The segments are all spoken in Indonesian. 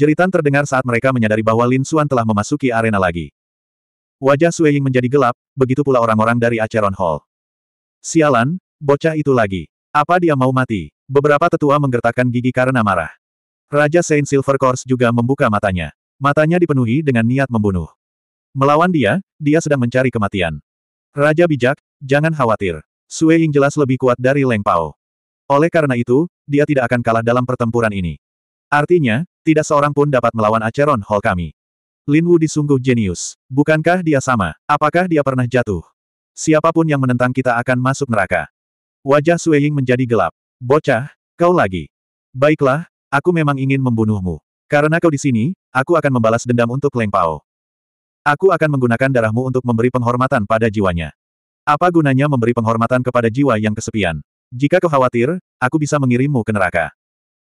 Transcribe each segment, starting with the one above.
Jeritan terdengar saat mereka menyadari bahwa Lin Suan telah memasuki arena lagi. Wajah Sui Ying menjadi gelap, begitu pula orang-orang dari Acheron Hall. Sialan, bocah itu lagi. Apa dia mau mati? Beberapa tetua menggertakkan gigi karena marah. Raja Saint Silver Course juga membuka matanya. Matanya dipenuhi dengan niat membunuh. Melawan dia, dia sedang mencari kematian. Raja bijak, jangan khawatir. Sui Ying jelas lebih kuat dari Leng Pao. Oleh karena itu, dia tidak akan kalah dalam pertempuran ini. Artinya, tidak seorang pun dapat melawan Aceron Hall kami. Lin Wu disungguh jenius. Bukankah dia sama? Apakah dia pernah jatuh? Siapapun yang menentang kita akan masuk neraka. Wajah Sue Ying menjadi gelap. Bocah, kau lagi. Baiklah, aku memang ingin membunuhmu. Karena kau di sini, aku akan membalas dendam untuk Leng Pao. Aku akan menggunakan darahmu untuk memberi penghormatan pada jiwanya. Apa gunanya memberi penghormatan kepada jiwa yang kesepian? Jika kau khawatir, aku bisa mengirimmu ke neraka.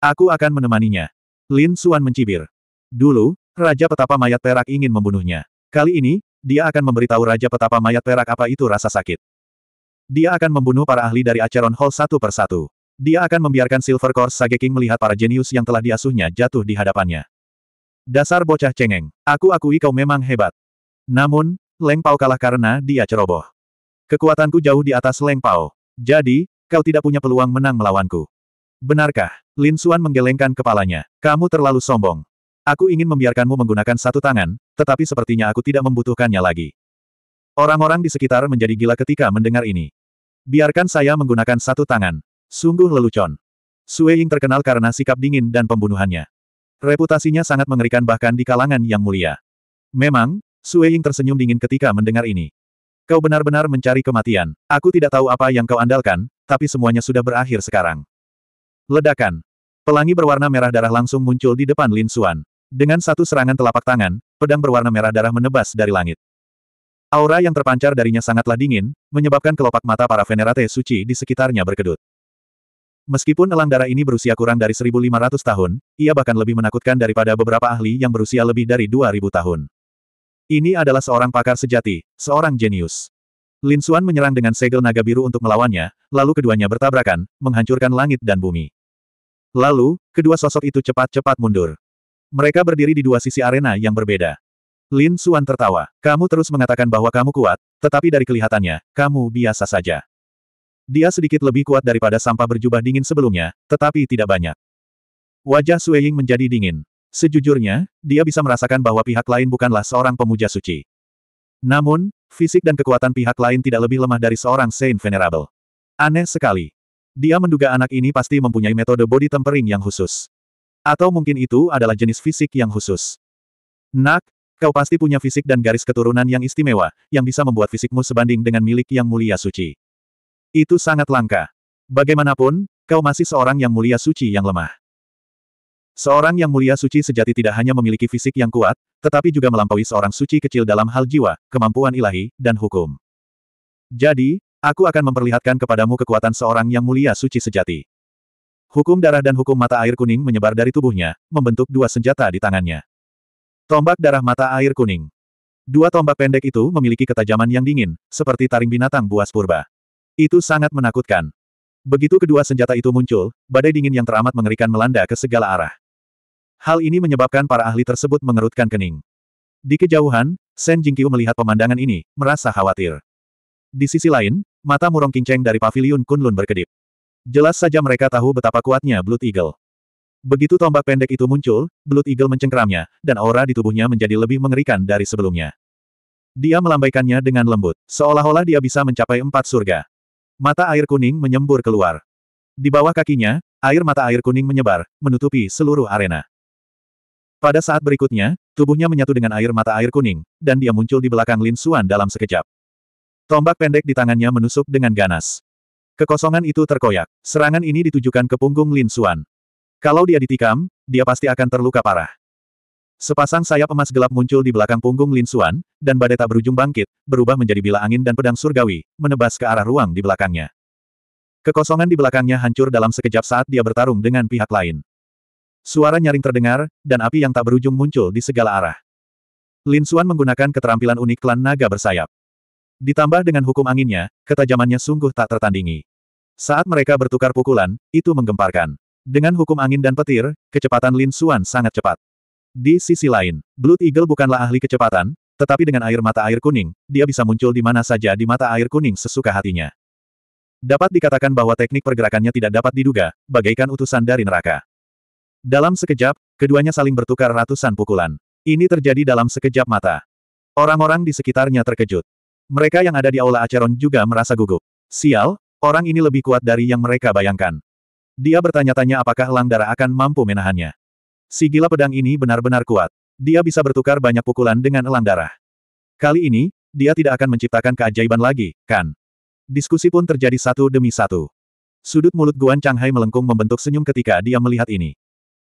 Aku akan menemaninya. Lin Suan mencibir. Dulu, Raja Petapa Mayat Perak ingin membunuhnya. Kali ini, dia akan memberitahu Raja Petapa Mayat Perak apa itu rasa sakit. Dia akan membunuh para ahli dari Acheron Hall satu persatu. Dia akan membiarkan Silver Course Sage King melihat para jenius yang telah diasuhnya jatuh di hadapannya. Dasar bocah cengeng, aku akui kau memang hebat. Namun, Leng Pao kalah karena dia ceroboh. Kekuatanku jauh di atas Leng Pao. Jadi, kau tidak punya peluang menang melawanku. Benarkah? Lin Suan menggelengkan kepalanya. Kamu terlalu sombong. Aku ingin membiarkanmu menggunakan satu tangan, tetapi sepertinya aku tidak membutuhkannya lagi. Orang-orang di sekitar menjadi gila ketika mendengar ini. Biarkan saya menggunakan satu tangan. Sungguh lelucon. Sue Ying terkenal karena sikap dingin dan pembunuhannya. Reputasinya sangat mengerikan bahkan di kalangan yang mulia. Memang, Sue Ying tersenyum dingin ketika mendengar ini. Kau benar-benar mencari kematian. Aku tidak tahu apa yang kau andalkan, tapi semuanya sudah berakhir sekarang. Ledakan. Pelangi berwarna merah darah langsung muncul di depan Lin Xuan. Dengan satu serangan telapak tangan, pedang berwarna merah darah menebas dari langit. Aura yang terpancar darinya sangatlah dingin, menyebabkan kelopak mata para venerate suci di sekitarnya berkedut. Meskipun elang darah ini berusia kurang dari 1500 tahun, ia bahkan lebih menakutkan daripada beberapa ahli yang berusia lebih dari 2000 tahun. Ini adalah seorang pakar sejati, seorang jenius. Lin Xuan menyerang dengan segel naga biru untuk melawannya, lalu keduanya bertabrakan, menghancurkan langit dan bumi. Lalu, kedua sosok itu cepat-cepat mundur. Mereka berdiri di dua sisi arena yang berbeda. Lin Suan tertawa. Kamu terus mengatakan bahwa kamu kuat, tetapi dari kelihatannya, kamu biasa saja. Dia sedikit lebih kuat daripada sampah berjubah dingin sebelumnya, tetapi tidak banyak. Wajah Ying menjadi dingin. Sejujurnya, dia bisa merasakan bahwa pihak lain bukanlah seorang pemuja suci. Namun, fisik dan kekuatan pihak lain tidak lebih lemah dari seorang Saint Venerable. Aneh sekali. Dia menduga anak ini pasti mempunyai metode body tempering yang khusus. Atau mungkin itu adalah jenis fisik yang khusus. Nak, kau pasti punya fisik dan garis keturunan yang istimewa, yang bisa membuat fisikmu sebanding dengan milik yang mulia suci. Itu sangat langka. Bagaimanapun, kau masih seorang yang mulia suci yang lemah. Seorang yang mulia suci sejati tidak hanya memiliki fisik yang kuat, tetapi juga melampaui seorang suci kecil dalam hal jiwa, kemampuan ilahi, dan hukum. Jadi, Aku akan memperlihatkan kepadamu kekuatan seorang yang mulia suci sejati. Hukum darah dan hukum mata air kuning menyebar dari tubuhnya, membentuk dua senjata di tangannya. Tombak darah mata air kuning. Dua tombak pendek itu memiliki ketajaman yang dingin, seperti taring binatang buas purba. Itu sangat menakutkan. Begitu kedua senjata itu muncul, badai dingin yang teramat mengerikan melanda ke segala arah. Hal ini menyebabkan para ahli tersebut mengerutkan kening. Di kejauhan, Shen Jingqiu melihat pemandangan ini, merasa khawatir. Di sisi lain, mata murong kinceng dari paviliun Kunlun berkedip. Jelas saja mereka tahu betapa kuatnya Blood Eagle. Begitu tombak pendek itu muncul, Blood Eagle mencengkeramnya, dan aura di tubuhnya menjadi lebih mengerikan dari sebelumnya. Dia melambaikannya dengan lembut, seolah-olah dia bisa mencapai empat surga. Mata air kuning menyembur keluar. Di bawah kakinya, air mata air kuning menyebar, menutupi seluruh arena. Pada saat berikutnya, tubuhnya menyatu dengan air mata air kuning, dan dia muncul di belakang Lin Xuan dalam sekejap. Tombak pendek di tangannya menusuk dengan ganas. Kekosongan itu terkoyak. Serangan ini ditujukan ke punggung Lin Suan. Kalau dia ditikam, dia pasti akan terluka parah. Sepasang sayap emas gelap muncul di belakang punggung Lin Suan, dan badai tak berujung bangkit, berubah menjadi bila angin dan pedang surgawi, menebas ke arah ruang di belakangnya. Kekosongan di belakangnya hancur dalam sekejap saat dia bertarung dengan pihak lain. Suara nyaring terdengar, dan api yang tak berujung muncul di segala arah. Lin Suan menggunakan keterampilan unik klan naga bersayap. Ditambah dengan hukum anginnya, ketajamannya sungguh tak tertandingi. Saat mereka bertukar pukulan, itu menggemparkan. Dengan hukum angin dan petir, kecepatan Lin Suan sangat cepat. Di sisi lain, Blood Eagle bukanlah ahli kecepatan, tetapi dengan air mata air kuning, dia bisa muncul di mana saja di mata air kuning sesuka hatinya. Dapat dikatakan bahwa teknik pergerakannya tidak dapat diduga, bagaikan utusan dari neraka. Dalam sekejap, keduanya saling bertukar ratusan pukulan. Ini terjadi dalam sekejap mata. Orang-orang di sekitarnya terkejut. Mereka yang ada di Aula Acheron juga merasa gugup. Sial, orang ini lebih kuat dari yang mereka bayangkan. Dia bertanya-tanya apakah Langdara akan mampu menahannya. Si gila pedang ini benar-benar kuat. Dia bisa bertukar banyak pukulan dengan elang darah. Kali ini, dia tidak akan menciptakan keajaiban lagi, kan? Diskusi pun terjadi satu demi satu. Sudut mulut Guan Changhai melengkung membentuk senyum ketika dia melihat ini.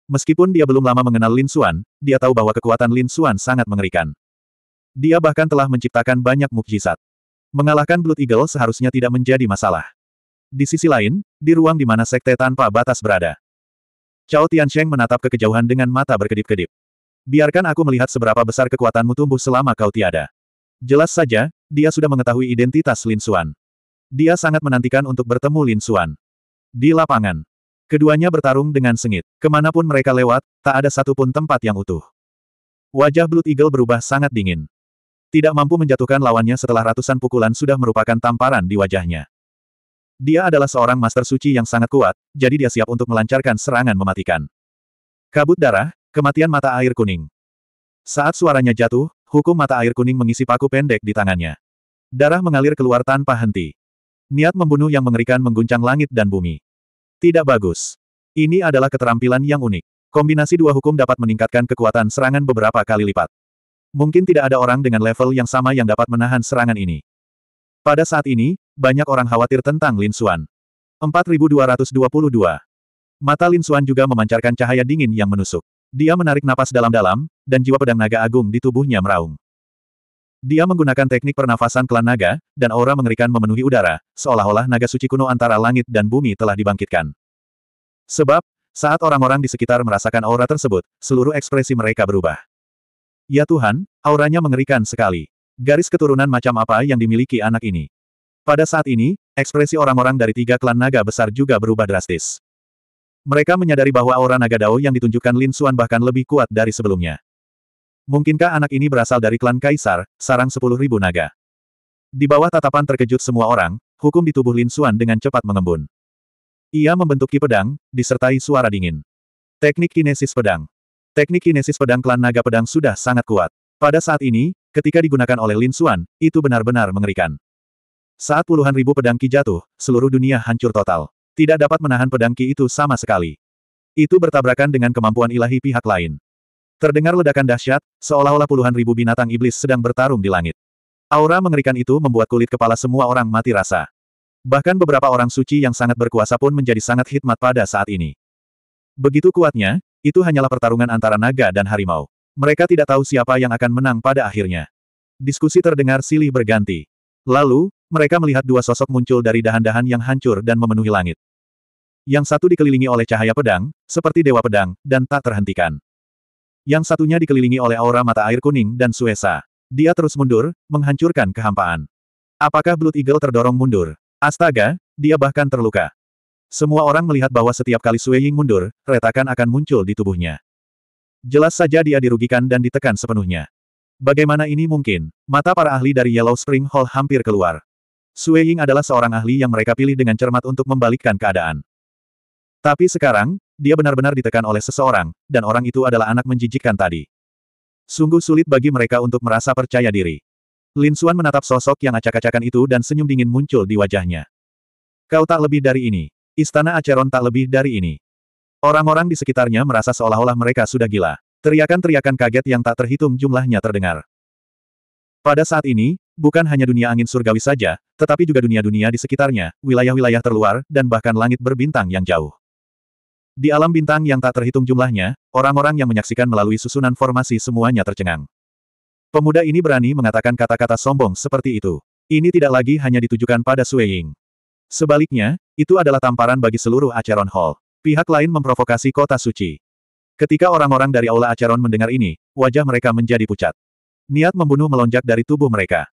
Meskipun dia belum lama mengenal Lin Xuan, dia tahu bahwa kekuatan Lin Xuan sangat mengerikan. Dia bahkan telah menciptakan banyak mukjizat. Mengalahkan Blood Eagle seharusnya tidak menjadi masalah. Di sisi lain, di ruang di mana sekte tanpa batas berada. Cao Tiansheng menatap ke kejauhan dengan mata berkedip-kedip. Biarkan aku melihat seberapa besar kekuatanmu tumbuh selama kau tiada. Jelas saja, dia sudah mengetahui identitas Lin Xuan. Dia sangat menantikan untuk bertemu Lin Xuan. Di lapangan, keduanya bertarung dengan sengit. Kemanapun mereka lewat, tak ada satupun tempat yang utuh. Wajah Blood Eagle berubah sangat dingin. Tidak mampu menjatuhkan lawannya setelah ratusan pukulan sudah merupakan tamparan di wajahnya. Dia adalah seorang master suci yang sangat kuat, jadi dia siap untuk melancarkan serangan mematikan. Kabut darah, kematian mata air kuning. Saat suaranya jatuh, hukum mata air kuning mengisi paku pendek di tangannya. Darah mengalir keluar tanpa henti. Niat membunuh yang mengerikan mengguncang langit dan bumi. Tidak bagus. Ini adalah keterampilan yang unik. Kombinasi dua hukum dapat meningkatkan kekuatan serangan beberapa kali lipat. Mungkin tidak ada orang dengan level yang sama yang dapat menahan serangan ini. Pada saat ini, banyak orang khawatir tentang Lin Xuan. 4222. Mata Lin Xuan juga memancarkan cahaya dingin yang menusuk. Dia menarik napas dalam-dalam, dan jiwa pedang naga agung di tubuhnya meraung. Dia menggunakan teknik pernafasan klan naga, dan aura mengerikan memenuhi udara, seolah-olah naga suci kuno antara langit dan bumi telah dibangkitkan. Sebab, saat orang-orang di sekitar merasakan aura tersebut, seluruh ekspresi mereka berubah. Ya Tuhan, auranya mengerikan sekali. Garis keturunan macam apa yang dimiliki anak ini? Pada saat ini, ekspresi orang-orang dari tiga klan naga besar juga berubah drastis. Mereka menyadari bahwa aura naga Dao yang ditunjukkan Lin Xuan bahkan lebih kuat dari sebelumnya. Mungkinkah anak ini berasal dari klan Kaisar, sarang sepuluh ribu naga? Di bawah tatapan terkejut semua orang, hukum di tubuh Lin Xuan dengan cepat mengembun. Ia membentuki pedang, disertai suara dingin. Teknik kinesis pedang. Teknik kinesis pedang klan naga pedang sudah sangat kuat. Pada saat ini, ketika digunakan oleh Lin Xuan, itu benar-benar mengerikan. Saat puluhan ribu pedang ki jatuh, seluruh dunia hancur total. Tidak dapat menahan pedang ki itu sama sekali. Itu bertabrakan dengan kemampuan ilahi pihak lain. Terdengar ledakan dahsyat, seolah-olah puluhan ribu binatang iblis sedang bertarung di langit. Aura mengerikan itu membuat kulit kepala semua orang mati rasa. Bahkan beberapa orang suci yang sangat berkuasa pun menjadi sangat hikmat pada saat ini. Begitu kuatnya, itu hanyalah pertarungan antara naga dan harimau. Mereka tidak tahu siapa yang akan menang pada akhirnya. Diskusi terdengar silih berganti. Lalu, mereka melihat dua sosok muncul dari dahan-dahan yang hancur dan memenuhi langit. Yang satu dikelilingi oleh cahaya pedang, seperti dewa pedang, dan tak terhentikan. Yang satunya dikelilingi oleh aura mata air kuning dan suesa. Dia terus mundur, menghancurkan kehampaan. Apakah Blood Eagle terdorong mundur? Astaga, dia bahkan terluka. Semua orang melihat bahwa setiap kali Sui Ying mundur, retakan akan muncul di tubuhnya. Jelas saja dia dirugikan dan ditekan sepenuhnya. Bagaimana ini mungkin? Mata para ahli dari Yellow Spring Hall hampir keluar. Sui Ying adalah seorang ahli yang mereka pilih dengan cermat untuk membalikkan keadaan. Tapi sekarang, dia benar-benar ditekan oleh seseorang, dan orang itu adalah anak menjijikkan tadi. Sungguh sulit bagi mereka untuk merasa percaya diri. Lin Xuan menatap sosok yang acak-acakan itu dan senyum dingin muncul di wajahnya. Kau tak lebih dari ini. Istana Aceron tak lebih dari ini. Orang-orang di sekitarnya merasa seolah-olah mereka sudah gila. Teriakan-teriakan kaget yang tak terhitung jumlahnya terdengar. Pada saat ini, bukan hanya dunia angin surgawi saja, tetapi juga dunia-dunia di sekitarnya, wilayah-wilayah terluar, dan bahkan langit berbintang yang jauh. Di alam bintang yang tak terhitung jumlahnya, orang-orang yang menyaksikan melalui susunan formasi semuanya tercengang. Pemuda ini berani mengatakan kata-kata sombong seperti itu. Ini tidak lagi hanya ditujukan pada Sueying. Sebaliknya, itu adalah tamparan bagi seluruh Acheron Hall. Pihak lain memprovokasi kota suci. Ketika orang-orang dari Aula Acheron mendengar ini, wajah mereka menjadi pucat. Niat membunuh melonjak dari tubuh mereka.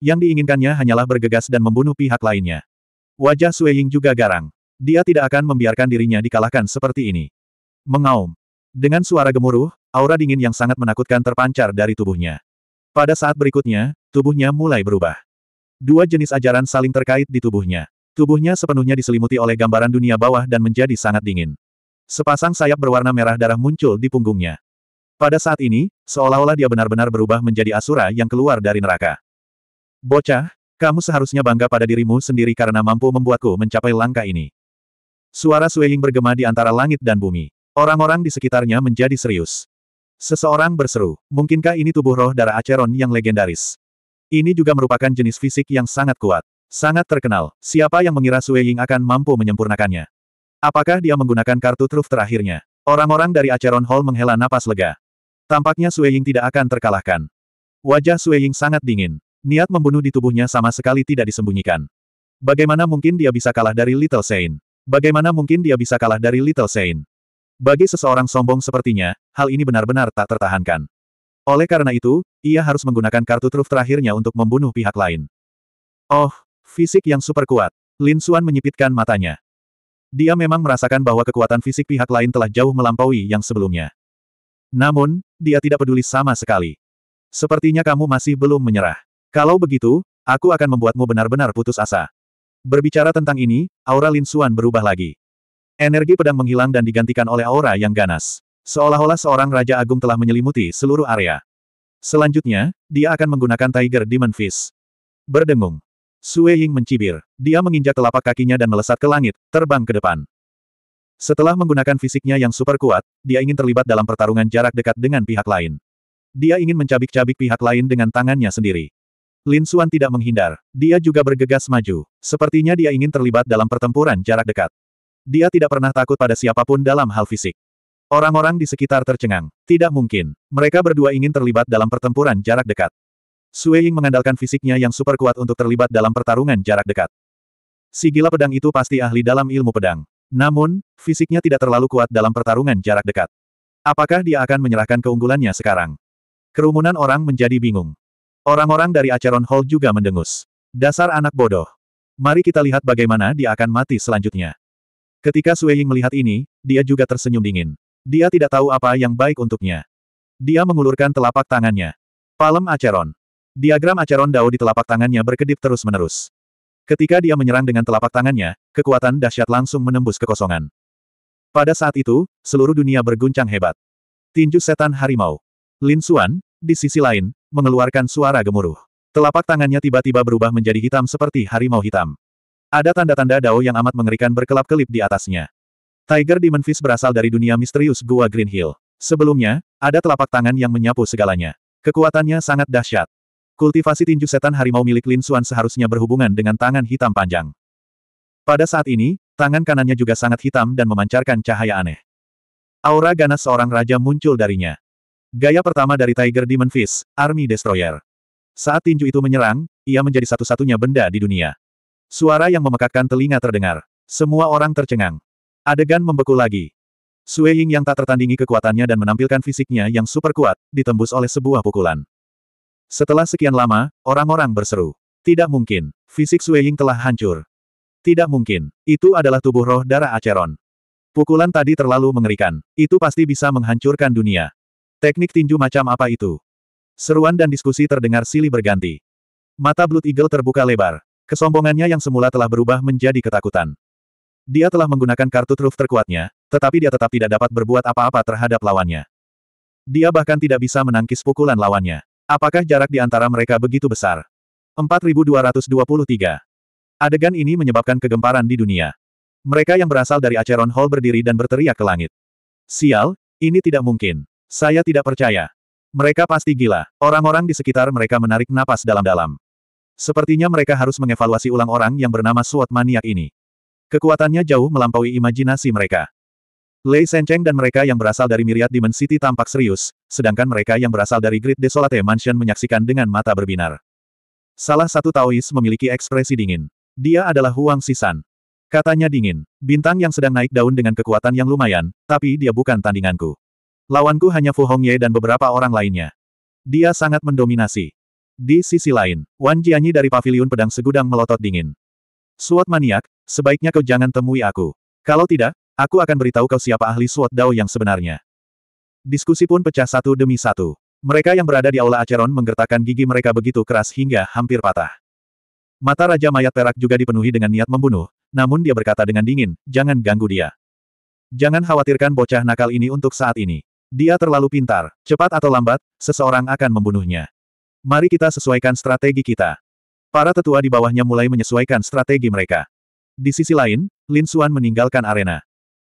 Yang diinginkannya hanyalah bergegas dan membunuh pihak lainnya. Wajah Sue Ying juga garang. Dia tidak akan membiarkan dirinya dikalahkan seperti ini. Mengaum. Dengan suara gemuruh, aura dingin yang sangat menakutkan terpancar dari tubuhnya. Pada saat berikutnya, tubuhnya mulai berubah. Dua jenis ajaran saling terkait di tubuhnya. Tubuhnya sepenuhnya diselimuti oleh gambaran dunia bawah dan menjadi sangat dingin. Sepasang sayap berwarna merah darah muncul di punggungnya. Pada saat ini, seolah-olah dia benar-benar berubah menjadi Asura yang keluar dari neraka. Bocah, kamu seharusnya bangga pada dirimu sendiri karena mampu membuatku mencapai langkah ini. Suara Sueying bergema di antara langit dan bumi. Orang-orang di sekitarnya menjadi serius. Seseorang berseru, mungkinkah ini tubuh roh darah Aceron yang legendaris? Ini juga merupakan jenis fisik yang sangat kuat. Sangat terkenal, siapa yang mengira Sui Ying akan mampu menyempurnakannya? Apakah dia menggunakan kartu truf terakhirnya? Orang-orang dari Acheron Hall menghela napas lega. Tampaknya Sui Ying tidak akan terkalahkan. Wajah Sui Ying sangat dingin. Niat membunuh di tubuhnya sama sekali tidak disembunyikan. Bagaimana mungkin dia bisa kalah dari Little Saint? Bagaimana mungkin dia bisa kalah dari Little Saint? Bagi seseorang sombong sepertinya, hal ini benar-benar tak tertahankan. Oleh karena itu, ia harus menggunakan kartu truf terakhirnya untuk membunuh pihak lain. Oh, Fisik yang super kuat. Lin Suan menyipitkan matanya. Dia memang merasakan bahwa kekuatan fisik pihak lain telah jauh melampaui yang sebelumnya. Namun, dia tidak peduli sama sekali. Sepertinya kamu masih belum menyerah. Kalau begitu, aku akan membuatmu benar-benar putus asa. Berbicara tentang ini, aura Lin Suan berubah lagi. Energi pedang menghilang dan digantikan oleh aura yang ganas. Seolah-olah seorang Raja Agung telah menyelimuti seluruh area. Selanjutnya, dia akan menggunakan Tiger Demon Fist. Berdengung. Sue Ying mencibir. Dia menginjak telapak kakinya dan melesat ke langit, terbang ke depan. Setelah menggunakan fisiknya yang super kuat, dia ingin terlibat dalam pertarungan jarak dekat dengan pihak lain. Dia ingin mencabik-cabik pihak lain dengan tangannya sendiri. Lin Xuan tidak menghindar. Dia juga bergegas maju. Sepertinya dia ingin terlibat dalam pertempuran jarak dekat. Dia tidak pernah takut pada siapapun dalam hal fisik. Orang-orang di sekitar tercengang. Tidak mungkin. Mereka berdua ingin terlibat dalam pertempuran jarak dekat. Sue Ying mengandalkan fisiknya yang super kuat untuk terlibat dalam pertarungan jarak dekat. Si gila pedang itu pasti ahli dalam ilmu pedang. Namun, fisiknya tidak terlalu kuat dalam pertarungan jarak dekat. Apakah dia akan menyerahkan keunggulannya sekarang? Kerumunan orang menjadi bingung. Orang-orang dari Acheron Hall juga mendengus. Dasar anak bodoh. Mari kita lihat bagaimana dia akan mati selanjutnya. Ketika Sue Ying melihat ini, dia juga tersenyum dingin. Dia tidak tahu apa yang baik untuknya. Dia mengulurkan telapak tangannya. Palem Acheron. Diagram Acheron Dao di telapak tangannya berkedip terus-menerus. Ketika dia menyerang dengan telapak tangannya, kekuatan dahsyat langsung menembus kekosongan. Pada saat itu, seluruh dunia berguncang hebat. Tinju setan harimau. Lin Xuan, di sisi lain, mengeluarkan suara gemuruh. Telapak tangannya tiba-tiba berubah menjadi hitam seperti harimau hitam. Ada tanda-tanda Dao yang amat mengerikan berkelap-kelip di atasnya. Tiger Demon Fist berasal dari dunia misterius Gua Green Hill. Sebelumnya, ada telapak tangan yang menyapu segalanya. Kekuatannya sangat dahsyat. Kultivasi tinju setan harimau milik Lin Xuan seharusnya berhubungan dengan tangan hitam panjang. Pada saat ini, tangan kanannya juga sangat hitam dan memancarkan cahaya aneh. Aura ganas seorang raja muncul darinya. Gaya pertama dari Tiger Demon Fist, Army Destroyer. Saat tinju itu menyerang, ia menjadi satu-satunya benda di dunia. Suara yang memekakkan telinga terdengar. Semua orang tercengang. Adegan membeku lagi. Sue Ying yang tak tertandingi kekuatannya dan menampilkan fisiknya yang super kuat, ditembus oleh sebuah pukulan. Setelah sekian lama, orang-orang berseru. Tidak mungkin. Fisik Sueying telah hancur. Tidak mungkin. Itu adalah tubuh roh darah Aceron. Pukulan tadi terlalu mengerikan. Itu pasti bisa menghancurkan dunia. Teknik tinju macam apa itu? Seruan dan diskusi terdengar silih berganti. Mata Blood Eagle terbuka lebar. Kesombongannya yang semula telah berubah menjadi ketakutan. Dia telah menggunakan kartu truf terkuatnya, tetapi dia tetap tidak dapat berbuat apa-apa terhadap lawannya. Dia bahkan tidak bisa menangkis pukulan lawannya. Apakah jarak di antara mereka begitu besar? 4223. Adegan ini menyebabkan kegemparan di dunia. Mereka yang berasal dari Acheron Hall berdiri dan berteriak ke langit. Sial, ini tidak mungkin. Saya tidak percaya. Mereka pasti gila. Orang-orang di sekitar mereka menarik napas dalam-dalam. Sepertinya mereka harus mengevaluasi ulang orang yang bernama Suat maniak ini. Kekuatannya jauh melampaui imajinasi mereka. Lei Sencheng dan mereka yang berasal dari Myriad Demon City tampak serius, sedangkan mereka yang berasal dari Great Desolate Mansion menyaksikan dengan mata berbinar. Salah satu Taois memiliki ekspresi dingin. Dia adalah Huang Sisan. Katanya dingin. Bintang yang sedang naik daun dengan kekuatan yang lumayan, tapi dia bukan tandinganku. Lawanku hanya Fu Hongye dan beberapa orang lainnya. Dia sangat mendominasi. Di sisi lain, Wan Jianyi dari Paviliun Pedang Segudang melotot dingin. Suat maniak, sebaiknya kau jangan temui aku. Kalau tidak, Aku akan beritahu kau siapa ahli swat Dao yang sebenarnya. Diskusi pun pecah satu demi satu. Mereka yang berada di Aula Aceron menggertakkan gigi mereka begitu keras hingga hampir patah. Mata Raja Mayat Perak juga dipenuhi dengan niat membunuh, namun dia berkata dengan dingin, jangan ganggu dia. Jangan khawatirkan bocah nakal ini untuk saat ini. Dia terlalu pintar, cepat atau lambat, seseorang akan membunuhnya. Mari kita sesuaikan strategi kita. Para tetua di bawahnya mulai menyesuaikan strategi mereka. Di sisi lain, Lin Suan meninggalkan arena.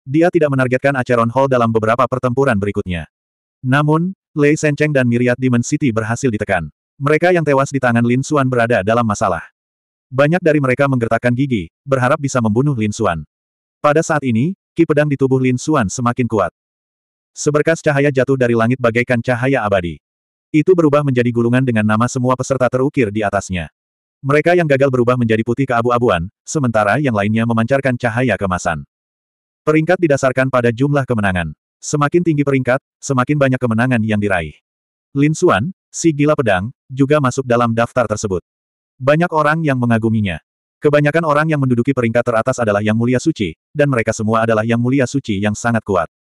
Dia tidak menargetkan Acheron Hall dalam beberapa pertempuran berikutnya. Namun, Lei Sencheng dan Miriat Demon City berhasil ditekan. Mereka yang tewas di tangan Lin Xuan berada dalam masalah. Banyak dari mereka menggertakkan gigi, berharap bisa membunuh Lin Xuan. Pada saat ini, ki pedang di tubuh Lin Xuan semakin kuat. Seberkas cahaya jatuh dari langit bagaikan cahaya abadi. Itu berubah menjadi gulungan dengan nama semua peserta terukir di atasnya. Mereka yang gagal berubah menjadi putih keabu-abuan, sementara yang lainnya memancarkan cahaya kemasan. Peringkat didasarkan pada jumlah kemenangan. Semakin tinggi peringkat, semakin banyak kemenangan yang diraih. Lin Xuan, si gila pedang, juga masuk dalam daftar tersebut. Banyak orang yang mengaguminya. Kebanyakan orang yang menduduki peringkat teratas adalah yang mulia suci, dan mereka semua adalah yang mulia suci yang sangat kuat.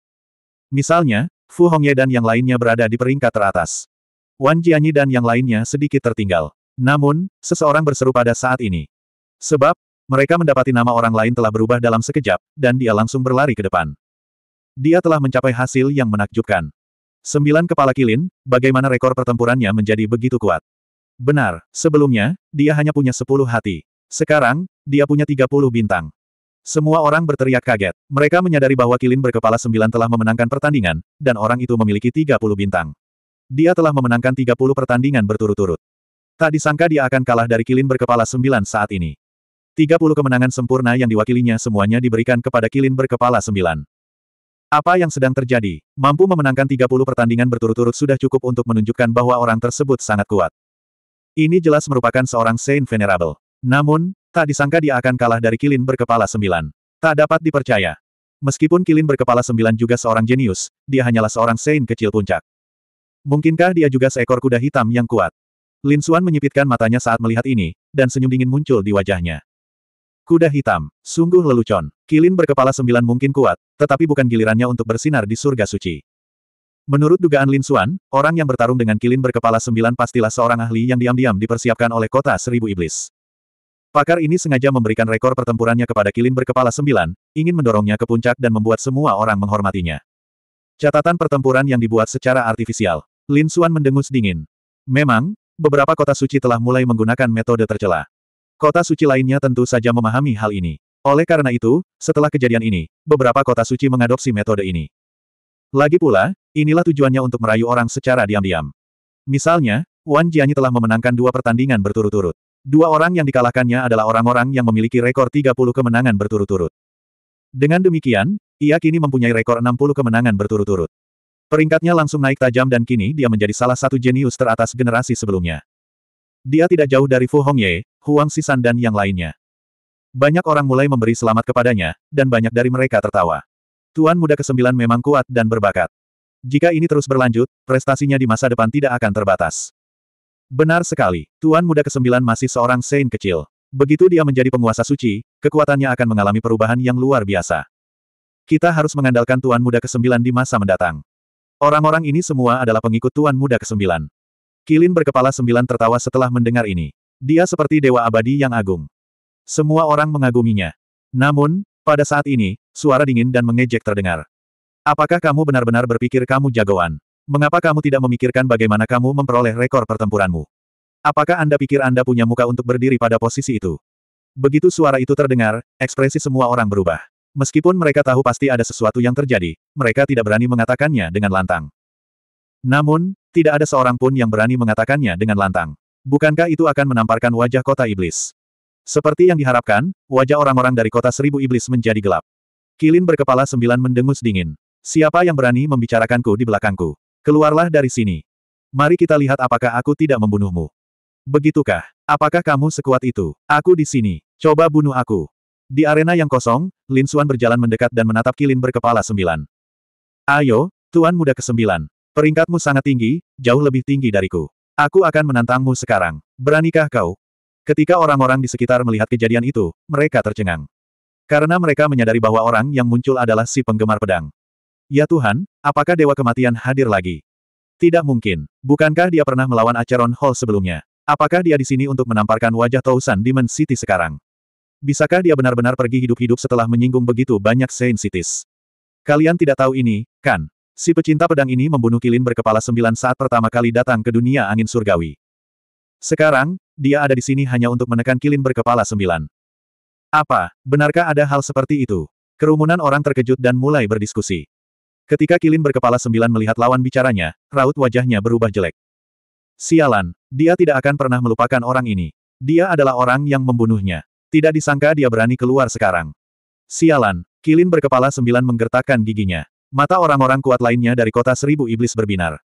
Misalnya, Fu Hongye dan yang lainnya berada di peringkat teratas. Wan Jianyi dan yang lainnya sedikit tertinggal. Namun, seseorang berseru pada saat ini. Sebab, mereka mendapati nama orang lain telah berubah dalam sekejap, dan dia langsung berlari ke depan. Dia telah mencapai hasil yang menakjubkan. Sembilan kepala kilin, bagaimana rekor pertempurannya menjadi begitu kuat. Benar, sebelumnya, dia hanya punya sepuluh hati. Sekarang, dia punya tiga puluh bintang. Semua orang berteriak kaget. Mereka menyadari bahwa kilin berkepala sembilan telah memenangkan pertandingan, dan orang itu memiliki tiga puluh bintang. Dia telah memenangkan tiga puluh pertandingan berturut-turut. Tak disangka dia akan kalah dari kilin berkepala sembilan saat ini. 30 kemenangan sempurna yang diwakilinya semuanya diberikan kepada Kilin berkepala sembilan. Apa yang sedang terjadi? Mampu memenangkan 30 pertandingan berturut-turut sudah cukup untuk menunjukkan bahwa orang tersebut sangat kuat. Ini jelas merupakan seorang Saint Venerable. Namun, tak disangka dia akan kalah dari Kilin berkepala sembilan. Tak dapat dipercaya. Meskipun Kilin berkepala sembilan juga seorang jenius, dia hanyalah seorang Saint kecil puncak. Mungkinkah dia juga seekor kuda hitam yang kuat? Lin Suan menyipitkan matanya saat melihat ini, dan senyum dingin muncul di wajahnya. Kuda hitam, sungguh lelucon. Kilin berkepala sembilan mungkin kuat, tetapi bukan gilirannya untuk bersinar di surga suci. Menurut dugaan Lin Suan, orang yang bertarung dengan kilin berkepala sembilan pastilah seorang ahli yang diam-diam dipersiapkan oleh kota seribu iblis. Pakar ini sengaja memberikan rekor pertempurannya kepada kilin berkepala sembilan, ingin mendorongnya ke puncak dan membuat semua orang menghormatinya. Catatan pertempuran yang dibuat secara artifisial. Lin Suan mendengus dingin. Memang, beberapa kota suci telah mulai menggunakan metode tercela. Kota suci lainnya tentu saja memahami hal ini. Oleh karena itu, setelah kejadian ini, beberapa kota suci mengadopsi metode ini. Lagi pula, inilah tujuannya untuk merayu orang secara diam-diam. Misalnya, Wan Jianyi telah memenangkan dua pertandingan berturut-turut. Dua orang yang dikalahkannya adalah orang-orang yang memiliki rekor 30 kemenangan berturut-turut. Dengan demikian, ia kini mempunyai rekor 60 kemenangan berturut-turut. Peringkatnya langsung naik tajam dan kini dia menjadi salah satu jenius teratas generasi sebelumnya. Dia tidak jauh dari Fu Hongye, Huang Sisan dan yang lainnya. Banyak orang mulai memberi selamat kepadanya, dan banyak dari mereka tertawa. Tuan muda kesembilan memang kuat dan berbakat. Jika ini terus berlanjut, prestasinya di masa depan tidak akan terbatas. Benar sekali, Tuan muda kesembilan masih seorang Sein kecil. Begitu dia menjadi penguasa suci, kekuatannya akan mengalami perubahan yang luar biasa. Kita harus mengandalkan Tuan muda kesembilan di masa mendatang. Orang-orang ini semua adalah pengikut Tuan muda kesembilan. Kilin berkepala sembilan tertawa setelah mendengar ini. Dia seperti dewa abadi yang agung. Semua orang mengaguminya. Namun, pada saat ini, suara dingin dan mengejek terdengar. Apakah kamu benar-benar berpikir kamu jagoan? Mengapa kamu tidak memikirkan bagaimana kamu memperoleh rekor pertempuranmu? Apakah Anda pikir Anda punya muka untuk berdiri pada posisi itu? Begitu suara itu terdengar, ekspresi semua orang berubah. Meskipun mereka tahu pasti ada sesuatu yang terjadi, mereka tidak berani mengatakannya dengan lantang. Namun, tidak ada seorang pun yang berani mengatakannya dengan lantang. Bukankah itu akan menamparkan wajah kota iblis? Seperti yang diharapkan, wajah orang-orang dari kota seribu iblis menjadi gelap. Kilin berkepala sembilan mendengus dingin. Siapa yang berani membicarakanku di belakangku? Keluarlah dari sini. Mari kita lihat apakah aku tidak membunuhmu. Begitukah? Apakah kamu sekuat itu? Aku di sini. Coba bunuh aku. Di arena yang kosong, Lin Xuan berjalan mendekat dan menatap Kilin berkepala sembilan. Ayo, Tuan Muda ke-9. Peringkatmu sangat tinggi, jauh lebih tinggi dariku. Aku akan menantangmu sekarang. Beranikah kau? Ketika orang-orang di sekitar melihat kejadian itu, mereka tercengang. Karena mereka menyadari bahwa orang yang muncul adalah si penggemar pedang. Ya Tuhan, apakah Dewa Kematian hadir lagi? Tidak mungkin. Bukankah dia pernah melawan Acheron Hall sebelumnya? Apakah dia di sini untuk menamparkan wajah Tausan Demon City sekarang? Bisakah dia benar-benar pergi hidup-hidup setelah menyinggung begitu banyak Saint Cities? Kalian tidak tahu ini, kan? Si pecinta pedang ini membunuh kilin berkepala sembilan saat pertama kali datang ke dunia angin surgawi. Sekarang, dia ada di sini hanya untuk menekan kilin berkepala sembilan. Apa, benarkah ada hal seperti itu? Kerumunan orang terkejut dan mulai berdiskusi. Ketika kilin berkepala sembilan melihat lawan bicaranya, raut wajahnya berubah jelek. Sialan, dia tidak akan pernah melupakan orang ini. Dia adalah orang yang membunuhnya. Tidak disangka dia berani keluar sekarang. Sialan, kilin berkepala sembilan menggertakkan giginya. Mata orang-orang kuat lainnya dari kota seribu iblis berbinar.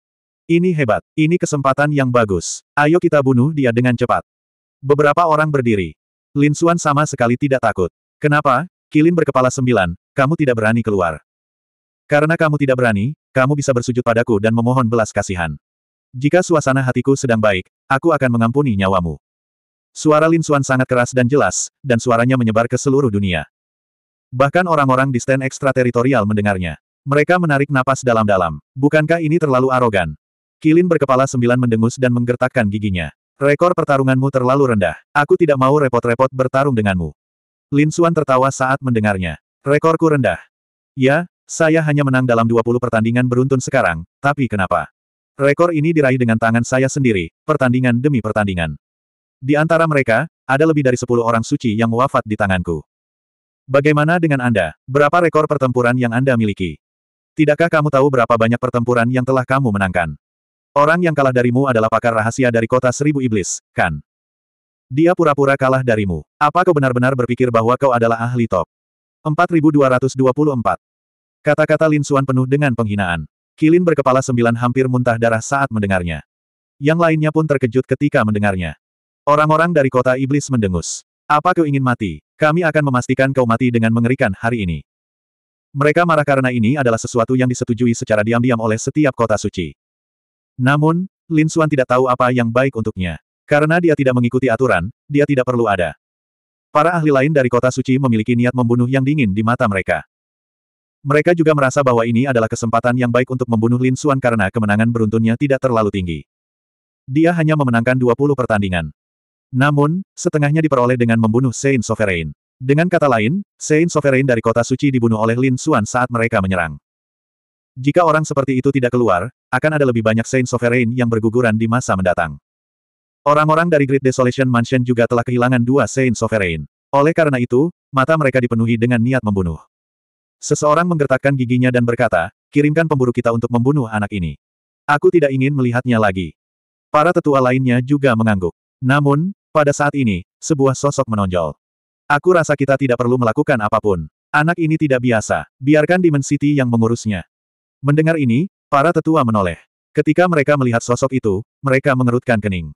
Ini hebat, ini kesempatan yang bagus. Ayo kita bunuh dia dengan cepat. Beberapa orang berdiri. Lin Xuan sama sekali tidak takut. Kenapa? Kilin berkepala sembilan, kamu tidak berani keluar. Karena kamu tidak berani, kamu bisa bersujud padaku dan memohon belas kasihan. Jika suasana hatiku sedang baik, aku akan mengampuni nyawamu. Suara Lin Xuan sangat keras dan jelas, dan suaranya menyebar ke seluruh dunia. Bahkan orang-orang di stand ekstrateritorial mendengarnya. Mereka menarik napas dalam-dalam. Bukankah ini terlalu arogan? Kilin berkepala sembilan mendengus dan menggertakkan giginya. Rekor pertarunganmu terlalu rendah. Aku tidak mau repot-repot bertarung denganmu. Lin Suan tertawa saat mendengarnya. Rekorku rendah. Ya, saya hanya menang dalam 20 pertandingan beruntun sekarang, tapi kenapa? Rekor ini diraih dengan tangan saya sendiri, pertandingan demi pertandingan. Di antara mereka, ada lebih dari 10 orang suci yang wafat di tanganku. Bagaimana dengan Anda? Berapa rekor pertempuran yang Anda miliki? Tidakkah kamu tahu berapa banyak pertempuran yang telah kamu menangkan? Orang yang kalah darimu adalah pakar rahasia dari kota seribu iblis, kan? Dia pura-pura kalah darimu. Apa kau benar-benar berpikir bahwa kau adalah ahli top? 4224. Kata-kata Lin Suan penuh dengan penghinaan. Kilin berkepala sembilan hampir muntah darah saat mendengarnya. Yang lainnya pun terkejut ketika mendengarnya. Orang-orang dari kota iblis mendengus. Apa kau ingin mati? Kami akan memastikan kau mati dengan mengerikan hari ini. Mereka marah karena ini adalah sesuatu yang disetujui secara diam-diam oleh setiap kota suci. Namun, Lin Xuan tidak tahu apa yang baik untuknya. Karena dia tidak mengikuti aturan, dia tidak perlu ada. Para ahli lain dari kota suci memiliki niat membunuh yang dingin di mata mereka. Mereka juga merasa bahwa ini adalah kesempatan yang baik untuk membunuh Lin Xuan karena kemenangan beruntunnya tidak terlalu tinggi. Dia hanya memenangkan 20 pertandingan. Namun, setengahnya diperoleh dengan membunuh Saint Sovereign. Dengan kata lain, Saint Sovereign dari kota suci dibunuh oleh Lin Xuan saat mereka menyerang. Jika orang seperti itu tidak keluar, akan ada lebih banyak Saint Sovereign yang berguguran di masa mendatang. Orang-orang dari Great Desolation Mansion juga telah kehilangan dua Saint Sovereign. Oleh karena itu, mata mereka dipenuhi dengan niat membunuh. Seseorang menggertakkan giginya dan berkata, kirimkan pemburu kita untuk membunuh anak ini. Aku tidak ingin melihatnya lagi. Para tetua lainnya juga mengangguk. Namun, pada saat ini, sebuah sosok menonjol. Aku rasa kita tidak perlu melakukan apapun. Anak ini tidak biasa, biarkan Demon City yang mengurusnya. Mendengar ini, para tetua menoleh. Ketika mereka melihat sosok itu, mereka mengerutkan kening.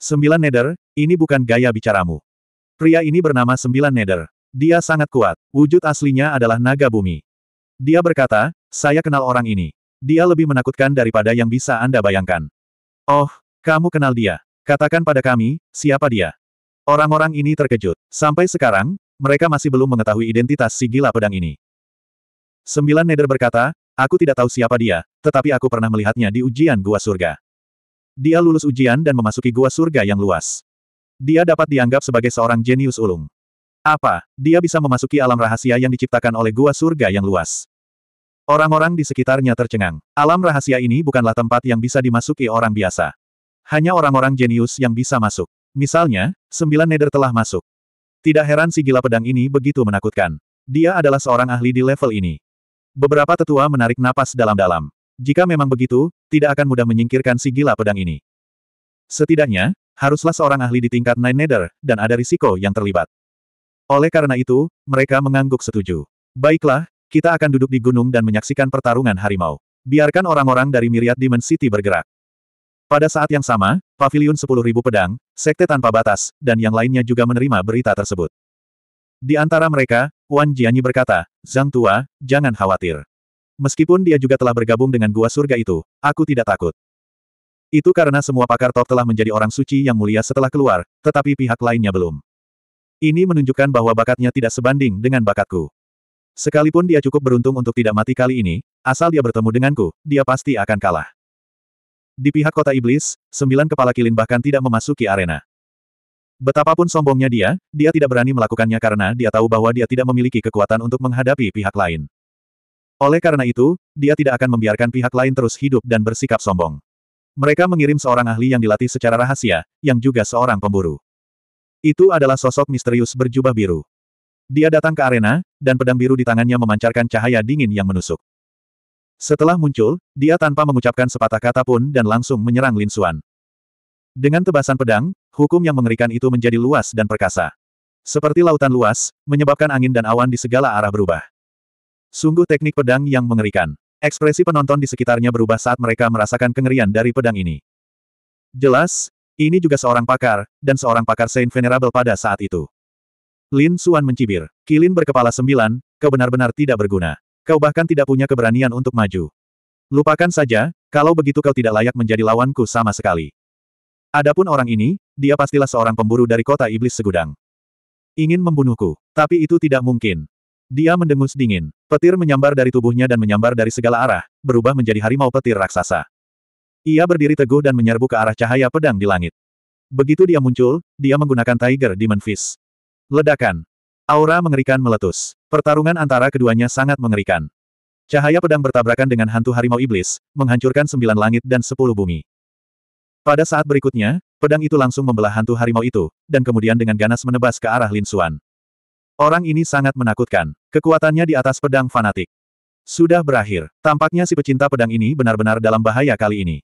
Sembilan Nether, ini bukan gaya bicaramu. Pria ini bernama Sembilan Nether. Dia sangat kuat, wujud aslinya adalah naga bumi. Dia berkata, saya kenal orang ini. Dia lebih menakutkan daripada yang bisa Anda bayangkan. Oh, kamu kenal dia. Katakan pada kami, siapa dia? Orang-orang ini terkejut. Sampai sekarang, mereka masih belum mengetahui identitas si gila pedang ini. Sembilan neder berkata, aku tidak tahu siapa dia, tetapi aku pernah melihatnya di ujian gua surga. Dia lulus ujian dan memasuki gua surga yang luas. Dia dapat dianggap sebagai seorang jenius ulung. Apa, dia bisa memasuki alam rahasia yang diciptakan oleh gua surga yang luas. Orang-orang di sekitarnya tercengang. Alam rahasia ini bukanlah tempat yang bisa dimasuki orang biasa. Hanya orang-orang jenius yang bisa masuk. Misalnya, sembilan neder telah masuk. Tidak heran si gila pedang ini begitu menakutkan. Dia adalah seorang ahli di level ini. Beberapa tetua menarik napas dalam-dalam. Jika memang begitu, tidak akan mudah menyingkirkan si gila pedang ini. Setidaknya, haruslah seorang ahli di tingkat Nine Nether, dan ada risiko yang terlibat. Oleh karena itu, mereka mengangguk setuju. Baiklah, kita akan duduk di gunung dan menyaksikan pertarungan harimau. Biarkan orang-orang dari Myriad Dimension City bergerak. Pada saat yang sama, Paviliun 10.000 Pedang, Sekte Tanpa Batas, dan yang lainnya juga menerima berita tersebut. Di antara mereka, Wan Jianyi berkata, Zhang Tua, jangan khawatir. Meskipun dia juga telah bergabung dengan gua surga itu, aku tidak takut. Itu karena semua pakar top telah menjadi orang suci yang mulia setelah keluar, tetapi pihak lainnya belum. Ini menunjukkan bahwa bakatnya tidak sebanding dengan bakatku. Sekalipun dia cukup beruntung untuk tidak mati kali ini, asal dia bertemu denganku, dia pasti akan kalah. Di pihak kota iblis, sembilan kepala kilin bahkan tidak memasuki arena. Betapapun sombongnya dia, dia tidak berani melakukannya karena dia tahu bahwa dia tidak memiliki kekuatan untuk menghadapi pihak lain. Oleh karena itu, dia tidak akan membiarkan pihak lain terus hidup dan bersikap sombong. Mereka mengirim seorang ahli yang dilatih secara rahasia, yang juga seorang pemburu. Itu adalah sosok misterius berjubah biru. Dia datang ke arena, dan pedang biru di tangannya memancarkan cahaya dingin yang menusuk. Setelah muncul, dia tanpa mengucapkan sepatah kata pun dan langsung menyerang Lin Xuan. Dengan tebasan pedang, hukum yang mengerikan itu menjadi luas dan perkasa. Seperti lautan luas, menyebabkan angin dan awan di segala arah berubah. Sungguh teknik pedang yang mengerikan. Ekspresi penonton di sekitarnya berubah saat mereka merasakan kengerian dari pedang ini. Jelas, ini juga seorang pakar, dan seorang pakar Saint Venerable pada saat itu. Lin Xuan mencibir. Kilin berkepala sembilan, kebenar benar tidak berguna. Kau bahkan tidak punya keberanian untuk maju. Lupakan saja, kalau begitu kau tidak layak menjadi lawanku sama sekali. Adapun orang ini, dia pastilah seorang pemburu dari kota iblis segudang. Ingin membunuhku, tapi itu tidak mungkin. Dia mendengus dingin. Petir menyambar dari tubuhnya dan menyambar dari segala arah, berubah menjadi harimau petir raksasa. Ia berdiri teguh dan menyerbu ke arah cahaya pedang di langit. Begitu dia muncul, dia menggunakan Tiger Demon Fist. Ledakan. Aura mengerikan meletus. Pertarungan antara keduanya sangat mengerikan. Cahaya pedang bertabrakan dengan hantu harimau iblis, menghancurkan sembilan langit dan sepuluh bumi. Pada saat berikutnya, pedang itu langsung membelah hantu harimau itu, dan kemudian dengan ganas menebas ke arah Lin Xuan. Orang ini sangat menakutkan. Kekuatannya di atas pedang fanatik. Sudah berakhir. Tampaknya si pecinta pedang ini benar-benar dalam bahaya kali ini.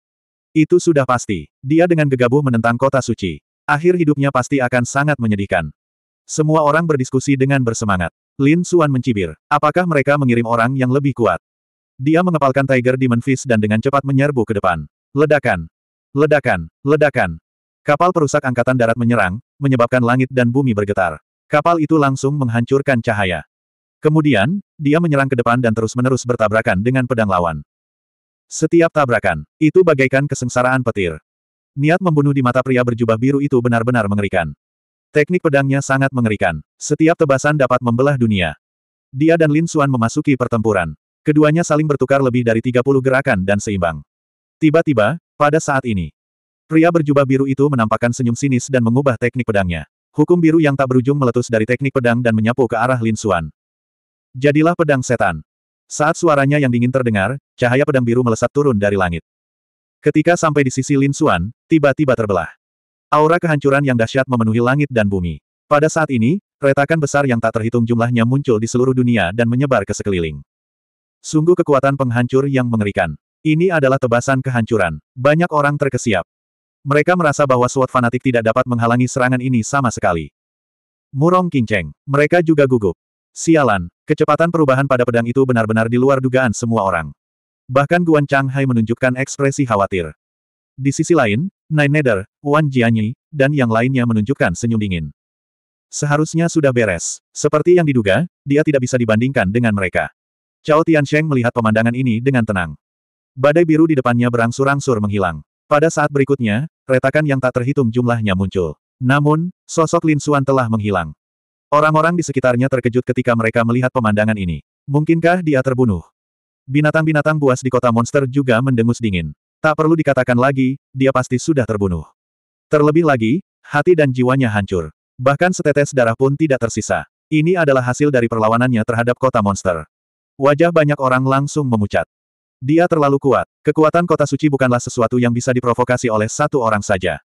Itu sudah pasti. Dia dengan gegabah menentang kota suci. Akhir hidupnya pasti akan sangat menyedihkan. Semua orang berdiskusi dengan bersemangat. Lin Suan mencibir. Apakah mereka mengirim orang yang lebih kuat? Dia mengepalkan Tiger Demon Fist dan dengan cepat menyerbu ke depan. Ledakan! Ledakan! Ledakan! Kapal perusak angkatan darat menyerang, menyebabkan langit dan bumi bergetar. Kapal itu langsung menghancurkan cahaya. Kemudian, dia menyerang ke depan dan terus-menerus bertabrakan dengan pedang lawan. Setiap tabrakan, itu bagaikan kesengsaraan petir. Niat membunuh di mata pria berjubah biru itu benar-benar mengerikan. Teknik pedangnya sangat mengerikan. Setiap tebasan dapat membelah dunia. Dia dan Lin Xuan memasuki pertempuran. Keduanya saling bertukar lebih dari 30 gerakan dan seimbang. Tiba-tiba, pada saat ini, pria berjubah biru itu menampakkan senyum sinis dan mengubah teknik pedangnya. Hukum biru yang tak berujung meletus dari teknik pedang dan menyapu ke arah Lin Xuan. Jadilah pedang setan. Saat suaranya yang dingin terdengar, cahaya pedang biru melesat turun dari langit. Ketika sampai di sisi Lin Xuan, tiba-tiba terbelah. Aura kehancuran yang dahsyat memenuhi langit dan bumi. Pada saat ini, retakan besar yang tak terhitung jumlahnya muncul di seluruh dunia dan menyebar ke sekeliling. Sungguh kekuatan penghancur yang mengerikan. Ini adalah tebasan kehancuran. Banyak orang terkesiap. Mereka merasa bahwa SWAT fanatik tidak dapat menghalangi serangan ini sama sekali. Murong kinceng. Mereka juga gugup. Sialan, kecepatan perubahan pada pedang itu benar-benar di luar dugaan semua orang. Bahkan Guan Chang Hai menunjukkan ekspresi khawatir. Di sisi lain, Nine Nether, Wan Jianyi, dan yang lainnya menunjukkan senyum dingin. Seharusnya sudah beres. Seperti yang diduga, dia tidak bisa dibandingkan dengan mereka. Cao Tiansheng melihat pemandangan ini dengan tenang. Badai biru di depannya berangsur-angsur menghilang. Pada saat berikutnya, retakan yang tak terhitung jumlahnya muncul. Namun, sosok Lin Xuan telah menghilang. Orang-orang di sekitarnya terkejut ketika mereka melihat pemandangan ini. Mungkinkah dia terbunuh? Binatang-binatang buas di kota monster juga mendengus dingin. Tak perlu dikatakan lagi, dia pasti sudah terbunuh. Terlebih lagi, hati dan jiwanya hancur. Bahkan setetes darah pun tidak tersisa. Ini adalah hasil dari perlawanannya terhadap kota monster. Wajah banyak orang langsung memucat. Dia terlalu kuat. Kekuatan kota suci bukanlah sesuatu yang bisa diprovokasi oleh satu orang saja.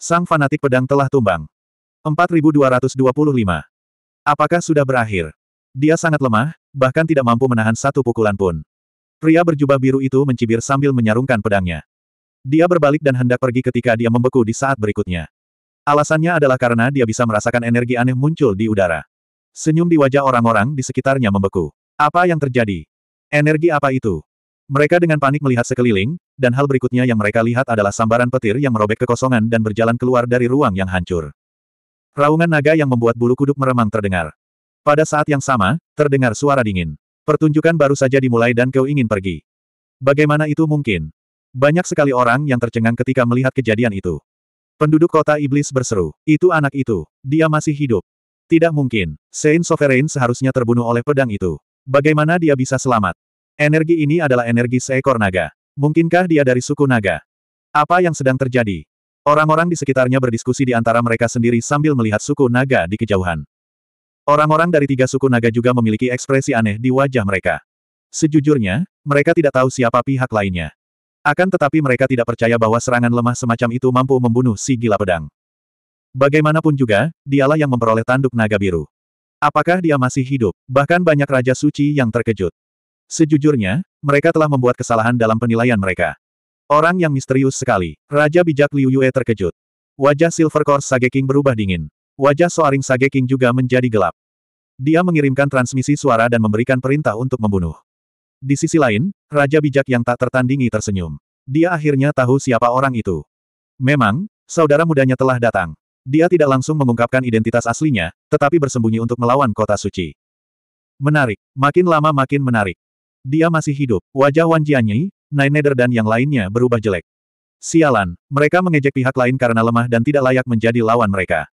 Sang fanatik pedang telah tumbang. 4225. Apakah sudah berakhir? Dia sangat lemah, bahkan tidak mampu menahan satu pukulan pun. Pria berjubah biru itu mencibir sambil menyarungkan pedangnya. Dia berbalik dan hendak pergi ketika dia membeku di saat berikutnya. Alasannya adalah karena dia bisa merasakan energi aneh muncul di udara. Senyum di wajah orang-orang di sekitarnya membeku. Apa yang terjadi? Energi apa itu? Mereka dengan panik melihat sekeliling, dan hal berikutnya yang mereka lihat adalah sambaran petir yang merobek kekosongan dan berjalan keluar dari ruang yang hancur. Raungan naga yang membuat bulu kuduk meremang terdengar. Pada saat yang sama, terdengar suara dingin. Pertunjukan baru saja dimulai dan kau ingin pergi. Bagaimana itu mungkin? Banyak sekali orang yang tercengang ketika melihat kejadian itu. Penduduk kota iblis berseru, itu anak itu, dia masih hidup. Tidak mungkin, Saint Sovereign seharusnya terbunuh oleh pedang itu. Bagaimana dia bisa selamat? Energi ini adalah energi seekor naga. Mungkinkah dia dari suku naga? Apa yang sedang terjadi? Orang-orang di sekitarnya berdiskusi di antara mereka sendiri sambil melihat suku naga di kejauhan. Orang-orang dari tiga suku naga juga memiliki ekspresi aneh di wajah mereka. Sejujurnya, mereka tidak tahu siapa pihak lainnya. Akan tetapi mereka tidak percaya bahwa serangan lemah semacam itu mampu membunuh si gila pedang. Bagaimanapun juga, dialah yang memperoleh tanduk naga biru. Apakah dia masih hidup? Bahkan banyak Raja Suci yang terkejut. Sejujurnya, mereka telah membuat kesalahan dalam penilaian mereka. Orang yang misterius sekali. Raja bijak Liu Yue terkejut. Wajah Silver Core Sage King berubah dingin. Wajah Soaring Sage King juga menjadi gelap. Dia mengirimkan transmisi suara dan memberikan perintah untuk membunuh. Di sisi lain, Raja Bijak yang tak tertandingi tersenyum. Dia akhirnya tahu siapa orang itu. Memang, saudara mudanya telah datang. Dia tidak langsung mengungkapkan identitas aslinya, tetapi bersembunyi untuk melawan kota suci. Menarik, makin lama makin menarik. Dia masih hidup, wajah Wan Jianyi, Nether dan yang lainnya berubah jelek. Sialan, mereka mengejek pihak lain karena lemah dan tidak layak menjadi lawan mereka.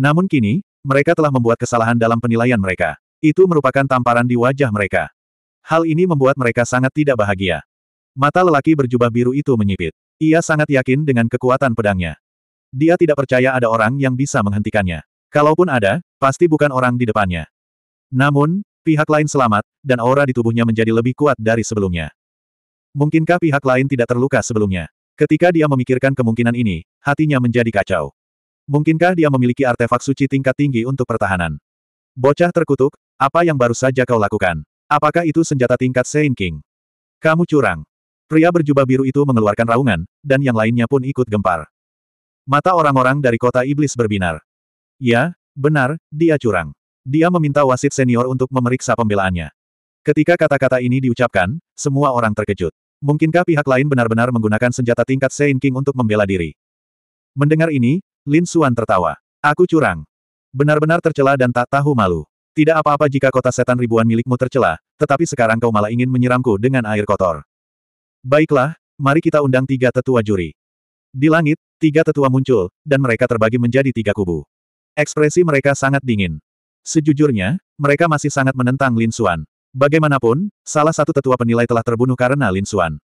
Namun kini, mereka telah membuat kesalahan dalam penilaian mereka. Itu merupakan tamparan di wajah mereka. Hal ini membuat mereka sangat tidak bahagia. Mata lelaki berjubah biru itu menyipit. Ia sangat yakin dengan kekuatan pedangnya. Dia tidak percaya ada orang yang bisa menghentikannya. Kalaupun ada, pasti bukan orang di depannya. Namun, pihak lain selamat, dan aura di tubuhnya menjadi lebih kuat dari sebelumnya. Mungkinkah pihak lain tidak terluka sebelumnya? Ketika dia memikirkan kemungkinan ini, hatinya menjadi kacau. Mungkinkah dia memiliki artefak suci tingkat tinggi untuk pertahanan? Bocah terkutuk, apa yang baru saja kau lakukan? Apakah itu senjata tingkat Saint King? Kamu curang. Pria berjubah biru itu mengeluarkan raungan, dan yang lainnya pun ikut gempar. Mata orang-orang dari kota iblis berbinar. Ya, benar, dia curang. Dia meminta wasit senior untuk memeriksa pembelaannya. Ketika kata-kata ini diucapkan, semua orang terkejut. Mungkinkah pihak lain benar-benar menggunakan senjata tingkat Saint King untuk membela diri? Mendengar ini, Lin Suan tertawa. Aku curang. Benar-benar tercela dan tak tahu malu. Tidak apa-apa jika kota setan ribuan milikmu tercela, tetapi sekarang kau malah ingin menyiramku dengan air kotor. Baiklah, mari kita undang tiga tetua juri. Di langit, tiga tetua muncul, dan mereka terbagi menjadi tiga kubu. Ekspresi mereka sangat dingin. Sejujurnya, mereka masih sangat menentang Lin Suan. Bagaimanapun, salah satu tetua penilai telah terbunuh karena Lin Suan.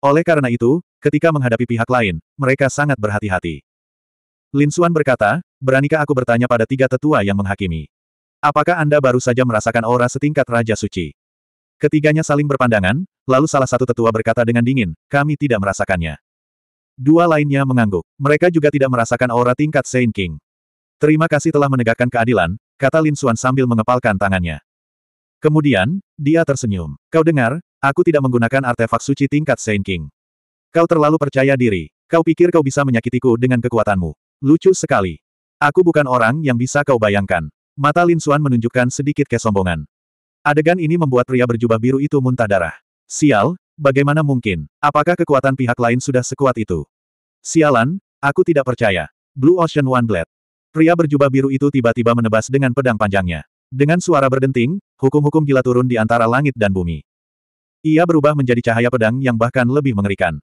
Oleh karena itu, ketika menghadapi pihak lain, mereka sangat berhati-hati. Lin Suan berkata, beranikah aku bertanya pada tiga tetua yang menghakimi? Apakah Anda baru saja merasakan aura setingkat Raja Suci? Ketiganya saling berpandangan, lalu salah satu tetua berkata dengan dingin, kami tidak merasakannya. Dua lainnya mengangguk. Mereka juga tidak merasakan aura tingkat Saint King. Terima kasih telah menegakkan keadilan, kata Lin Suan sambil mengepalkan tangannya. Kemudian, dia tersenyum. Kau dengar, aku tidak menggunakan artefak suci tingkat Saint King. Kau terlalu percaya diri. Kau pikir kau bisa menyakitiku dengan kekuatanmu. Lucu sekali. Aku bukan orang yang bisa kau bayangkan. Mata Lin Suan menunjukkan sedikit kesombongan. Adegan ini membuat pria berjubah biru itu muntah darah. Sial, bagaimana mungkin? Apakah kekuatan pihak lain sudah sekuat itu? Sialan, aku tidak percaya. Blue Ocean One Blade. Pria berjubah biru itu tiba-tiba menebas dengan pedang panjangnya. Dengan suara berdenting, hukum-hukum gila turun di antara langit dan bumi. Ia berubah menjadi cahaya pedang yang bahkan lebih mengerikan.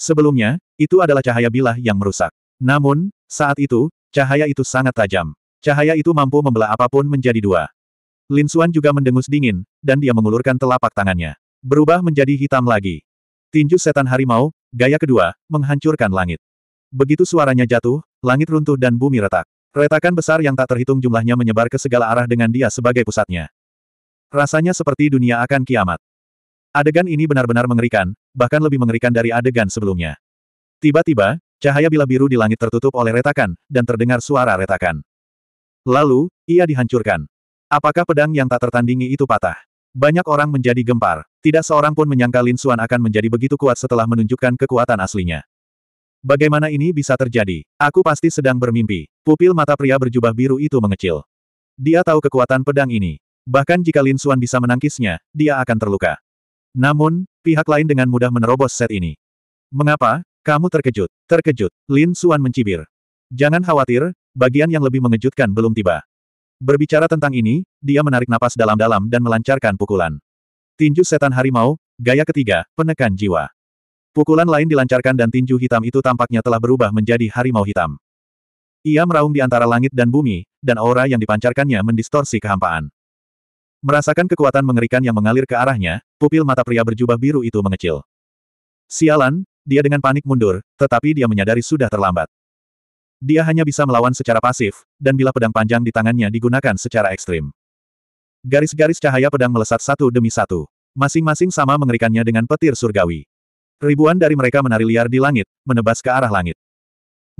Sebelumnya, itu adalah cahaya bilah yang merusak. Namun, saat itu, cahaya itu sangat tajam. Cahaya itu mampu membelah apapun menjadi dua. Lin Xuan juga mendengus dingin, dan dia mengulurkan telapak tangannya. Berubah menjadi hitam lagi. Tinju setan harimau, gaya kedua, menghancurkan langit. Begitu suaranya jatuh, langit runtuh dan bumi retak. Retakan besar yang tak terhitung jumlahnya menyebar ke segala arah dengan dia sebagai pusatnya. Rasanya seperti dunia akan kiamat. Adegan ini benar-benar mengerikan, bahkan lebih mengerikan dari adegan sebelumnya. Tiba-tiba, Cahaya bila biru di langit tertutup oleh retakan, dan terdengar suara retakan. Lalu, ia dihancurkan. Apakah pedang yang tak tertandingi itu patah? Banyak orang menjadi gempar. Tidak seorang pun menyangka Lin Xuan akan menjadi begitu kuat setelah menunjukkan kekuatan aslinya. Bagaimana ini bisa terjadi? Aku pasti sedang bermimpi. Pupil mata pria berjubah biru itu mengecil. Dia tahu kekuatan pedang ini. Bahkan jika Lin Xuan bisa menangkisnya, dia akan terluka. Namun, pihak lain dengan mudah menerobos set ini. Mengapa? Kamu terkejut. Terkejut. Lin Suan mencibir. Jangan khawatir, bagian yang lebih mengejutkan belum tiba. Berbicara tentang ini, dia menarik napas dalam-dalam dan melancarkan pukulan. Tinju setan harimau, gaya ketiga, penekan jiwa. Pukulan lain dilancarkan dan tinju hitam itu tampaknya telah berubah menjadi harimau hitam. Ia meraung di antara langit dan bumi, dan aura yang dipancarkannya mendistorsi kehampaan. Merasakan kekuatan mengerikan yang mengalir ke arahnya, pupil mata pria berjubah biru itu mengecil. Sialan, dia dengan panik mundur, tetapi dia menyadari sudah terlambat. Dia hanya bisa melawan secara pasif, dan bila pedang panjang di tangannya digunakan secara ekstrim. Garis-garis cahaya pedang melesat satu demi satu. Masing-masing sama mengerikannya dengan petir surgawi. Ribuan dari mereka menari liar di langit, menebas ke arah langit.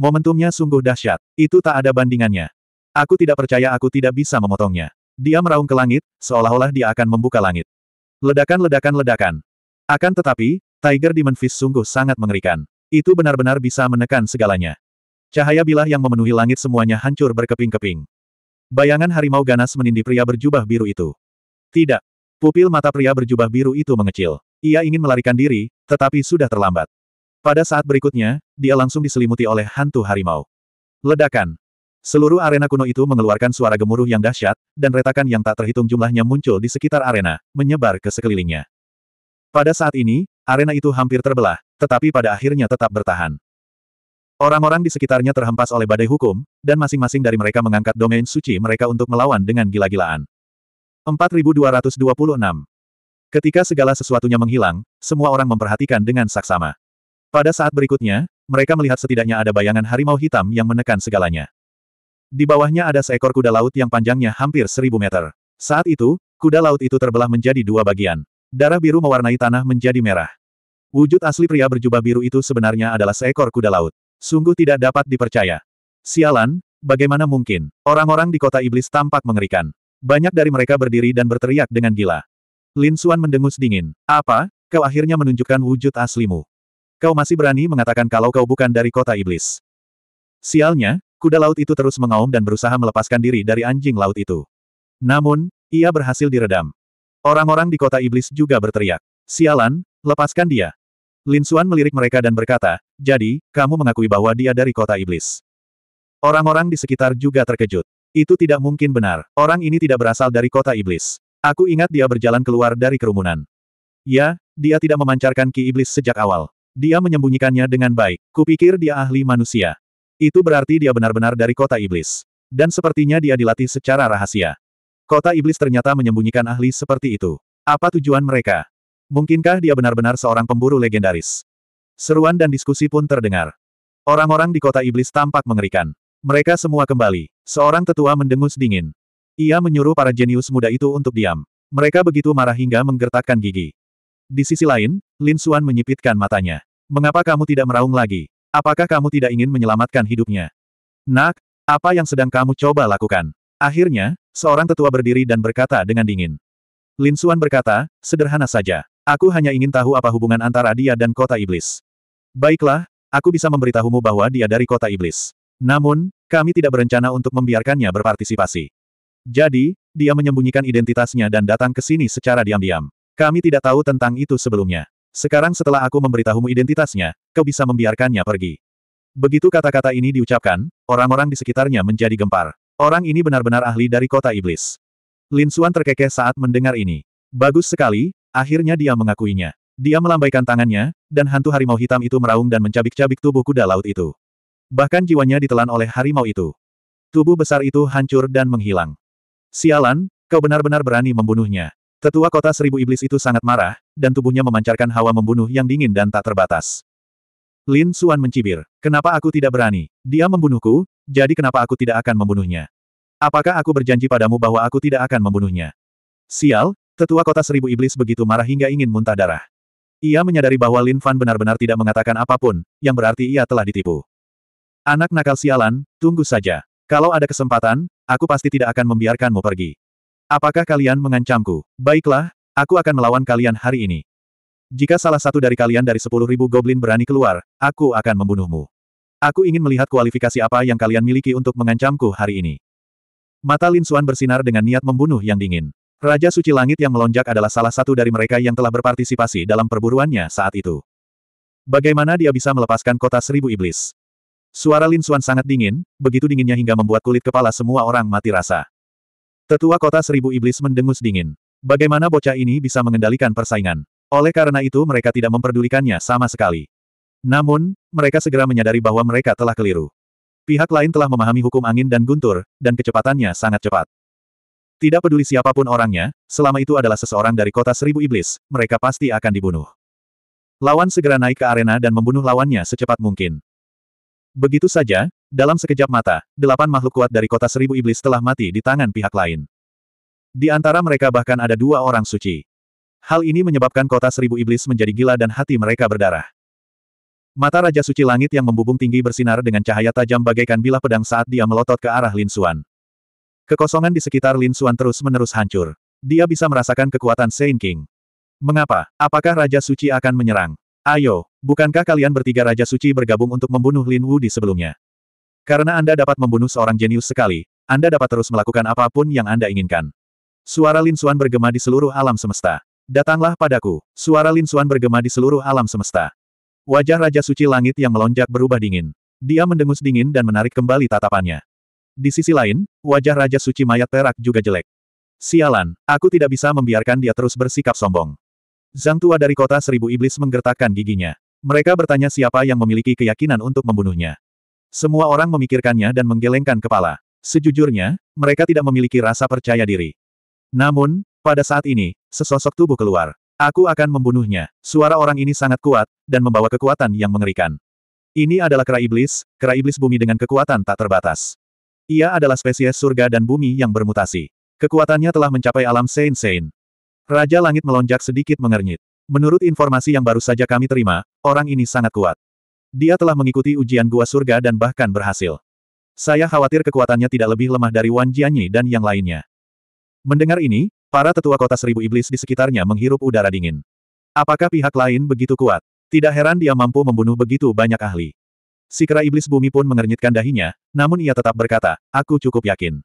Momentumnya sungguh dahsyat. Itu tak ada bandingannya. Aku tidak percaya aku tidak bisa memotongnya. Dia meraung ke langit, seolah-olah dia akan membuka langit. Ledakan-ledakan-ledakan. Akan tetapi, Tiger Demon Fist sungguh sangat mengerikan. Itu benar-benar bisa menekan segalanya. Cahaya bilah yang memenuhi langit semuanya hancur berkeping-keping. Bayangan harimau ganas menindih pria berjubah biru itu. Tidak. Pupil mata pria berjubah biru itu mengecil. Ia ingin melarikan diri, tetapi sudah terlambat. Pada saat berikutnya, dia langsung diselimuti oleh hantu harimau. Ledakan. Seluruh arena kuno itu mengeluarkan suara gemuruh yang dahsyat, dan retakan yang tak terhitung jumlahnya muncul di sekitar arena, menyebar ke sekelilingnya. Pada saat ini, arena itu hampir terbelah, tetapi pada akhirnya tetap bertahan. Orang-orang di sekitarnya terhempas oleh badai hukum, dan masing-masing dari mereka mengangkat domain suci mereka untuk melawan dengan gila-gilaan. 4226 Ketika segala sesuatunya menghilang, semua orang memperhatikan dengan saksama. Pada saat berikutnya, mereka melihat setidaknya ada bayangan harimau hitam yang menekan segalanya. Di bawahnya ada seekor kuda laut yang panjangnya hampir seribu meter. Saat itu, kuda laut itu terbelah menjadi dua bagian. Darah biru mewarnai tanah menjadi merah. Wujud asli pria berjubah biru itu sebenarnya adalah seekor kuda laut. Sungguh tidak dapat dipercaya. Sialan, bagaimana mungkin? Orang-orang di kota iblis tampak mengerikan. Banyak dari mereka berdiri dan berteriak dengan gila. Lin Xuan mendengus dingin. Apa? Kau akhirnya menunjukkan wujud aslimu. Kau masih berani mengatakan kalau kau bukan dari kota iblis. Sialnya, kuda laut itu terus mengaum dan berusaha melepaskan diri dari anjing laut itu. Namun, ia berhasil diredam. Orang-orang di kota iblis juga berteriak. Sialan, lepaskan dia. Lin Xuan melirik mereka dan berkata, jadi, kamu mengakui bahwa dia dari kota iblis. Orang-orang di sekitar juga terkejut. Itu tidak mungkin benar. Orang ini tidak berasal dari kota iblis. Aku ingat dia berjalan keluar dari kerumunan. Ya, dia tidak memancarkan ki iblis sejak awal. Dia menyembunyikannya dengan baik. Kupikir dia ahli manusia. Itu berarti dia benar-benar dari kota iblis. Dan sepertinya dia dilatih secara rahasia. Kota Iblis ternyata menyembunyikan ahli seperti itu. Apa tujuan mereka? Mungkinkah dia benar-benar seorang pemburu legendaris? Seruan dan diskusi pun terdengar. Orang-orang di kota iblis tampak mengerikan. Mereka semua kembali. Seorang tetua mendengus dingin. Ia menyuruh para jenius muda itu untuk diam. Mereka begitu marah hingga menggertakkan gigi. Di sisi lain, Lin Xuan menyipitkan matanya. Mengapa kamu tidak meraung lagi? Apakah kamu tidak ingin menyelamatkan hidupnya? Nak, apa yang sedang kamu coba lakukan? Akhirnya, seorang tetua berdiri dan berkata dengan dingin. Lin Suan berkata, sederhana saja. Aku hanya ingin tahu apa hubungan antara dia dan kota iblis. Baiklah, aku bisa memberitahumu bahwa dia dari kota iblis. Namun, kami tidak berencana untuk membiarkannya berpartisipasi. Jadi, dia menyembunyikan identitasnya dan datang ke sini secara diam-diam. Kami tidak tahu tentang itu sebelumnya. Sekarang setelah aku memberitahumu identitasnya, kau bisa membiarkannya pergi. Begitu kata-kata ini diucapkan, orang-orang di sekitarnya menjadi gempar. Orang ini benar-benar ahli dari kota iblis. Lin Suan terkekeh saat mendengar ini. Bagus sekali, akhirnya dia mengakuinya. Dia melambaikan tangannya, dan hantu harimau hitam itu meraung dan mencabik-cabik tubuh kuda laut itu. Bahkan jiwanya ditelan oleh harimau itu. Tubuh besar itu hancur dan menghilang. Sialan, kau benar-benar berani membunuhnya. Tetua kota seribu iblis itu sangat marah, dan tubuhnya memancarkan hawa membunuh yang dingin dan tak terbatas. Lin Suan mencibir. Kenapa aku tidak berani? Dia membunuhku, jadi kenapa aku tidak akan membunuhnya? Apakah aku berjanji padamu bahwa aku tidak akan membunuhnya? Sial, tetua kota seribu iblis begitu marah hingga ingin muntah darah. Ia menyadari bahwa Lin Fan benar-benar tidak mengatakan apapun, yang berarti ia telah ditipu. Anak nakal sialan, tunggu saja. Kalau ada kesempatan, aku pasti tidak akan membiarkanmu pergi. Apakah kalian mengancamku? Baiklah, aku akan melawan kalian hari ini. Jika salah satu dari kalian dari sepuluh ribu goblin berani keluar, aku akan membunuhmu. Aku ingin melihat kualifikasi apa yang kalian miliki untuk mengancamku hari ini. Mata Lin Xuan bersinar dengan niat membunuh yang dingin. Raja Suci Langit yang melonjak adalah salah satu dari mereka yang telah berpartisipasi dalam perburuannya saat itu. Bagaimana dia bisa melepaskan kota seribu iblis? Suara Lin Xuan sangat dingin, begitu dinginnya hingga membuat kulit kepala semua orang mati rasa. Tetua kota seribu iblis mendengus dingin. Bagaimana bocah ini bisa mengendalikan persaingan? Oleh karena itu mereka tidak memperdulikannya sama sekali. Namun, mereka segera menyadari bahwa mereka telah keliru. Pihak lain telah memahami hukum angin dan guntur, dan kecepatannya sangat cepat. Tidak peduli siapapun orangnya, selama itu adalah seseorang dari kota seribu iblis, mereka pasti akan dibunuh. Lawan segera naik ke arena dan membunuh lawannya secepat mungkin. Begitu saja, dalam sekejap mata, delapan makhluk kuat dari kota seribu iblis telah mati di tangan pihak lain. Di antara mereka bahkan ada dua orang suci. Hal ini menyebabkan kota seribu iblis menjadi gila dan hati mereka berdarah. Mata Raja Suci Langit yang membubung tinggi bersinar dengan cahaya tajam bagaikan bilah pedang saat dia melotot ke arah Lin Xuan. Kekosongan di sekitar Lin Xuan terus-menerus hancur. Dia bisa merasakan kekuatan Saint King. Mengapa? Apakah Raja Suci akan menyerang? Ayo, bukankah kalian bertiga Raja Suci bergabung untuk membunuh Lin Wu di sebelumnya? Karena Anda dapat membunuh seorang jenius sekali, Anda dapat terus melakukan apapun yang Anda inginkan. Suara Lin Xuan bergema di seluruh alam semesta. Datanglah padaku. Suara Lin Xuan bergema di seluruh alam semesta. Wajah Raja Suci Langit yang melonjak berubah dingin. Dia mendengus dingin dan menarik kembali tatapannya. Di sisi lain, wajah Raja Suci Mayat Perak juga jelek. Sialan, aku tidak bisa membiarkan dia terus bersikap sombong. Zhang Tua dari kota seribu iblis menggertakkan giginya. Mereka bertanya siapa yang memiliki keyakinan untuk membunuhnya. Semua orang memikirkannya dan menggelengkan kepala. Sejujurnya, mereka tidak memiliki rasa percaya diri. Namun, pada saat ini, sesosok tubuh keluar. Aku akan membunuhnya. Suara orang ini sangat kuat, dan membawa kekuatan yang mengerikan. Ini adalah kera iblis, kera iblis bumi dengan kekuatan tak terbatas. Ia adalah spesies surga dan bumi yang bermutasi. Kekuatannya telah mencapai alam Sein Sein. Raja Langit melonjak sedikit mengernyit. Menurut informasi yang baru saja kami terima, orang ini sangat kuat. Dia telah mengikuti ujian gua surga dan bahkan berhasil. Saya khawatir kekuatannya tidak lebih lemah dari Wan Jianyi dan yang lainnya. Mendengar ini, Para tetua kota seribu iblis di sekitarnya menghirup udara dingin. Apakah pihak lain begitu kuat? Tidak heran dia mampu membunuh begitu banyak ahli. Si kera iblis bumi pun mengernyitkan dahinya, namun ia tetap berkata, aku cukup yakin.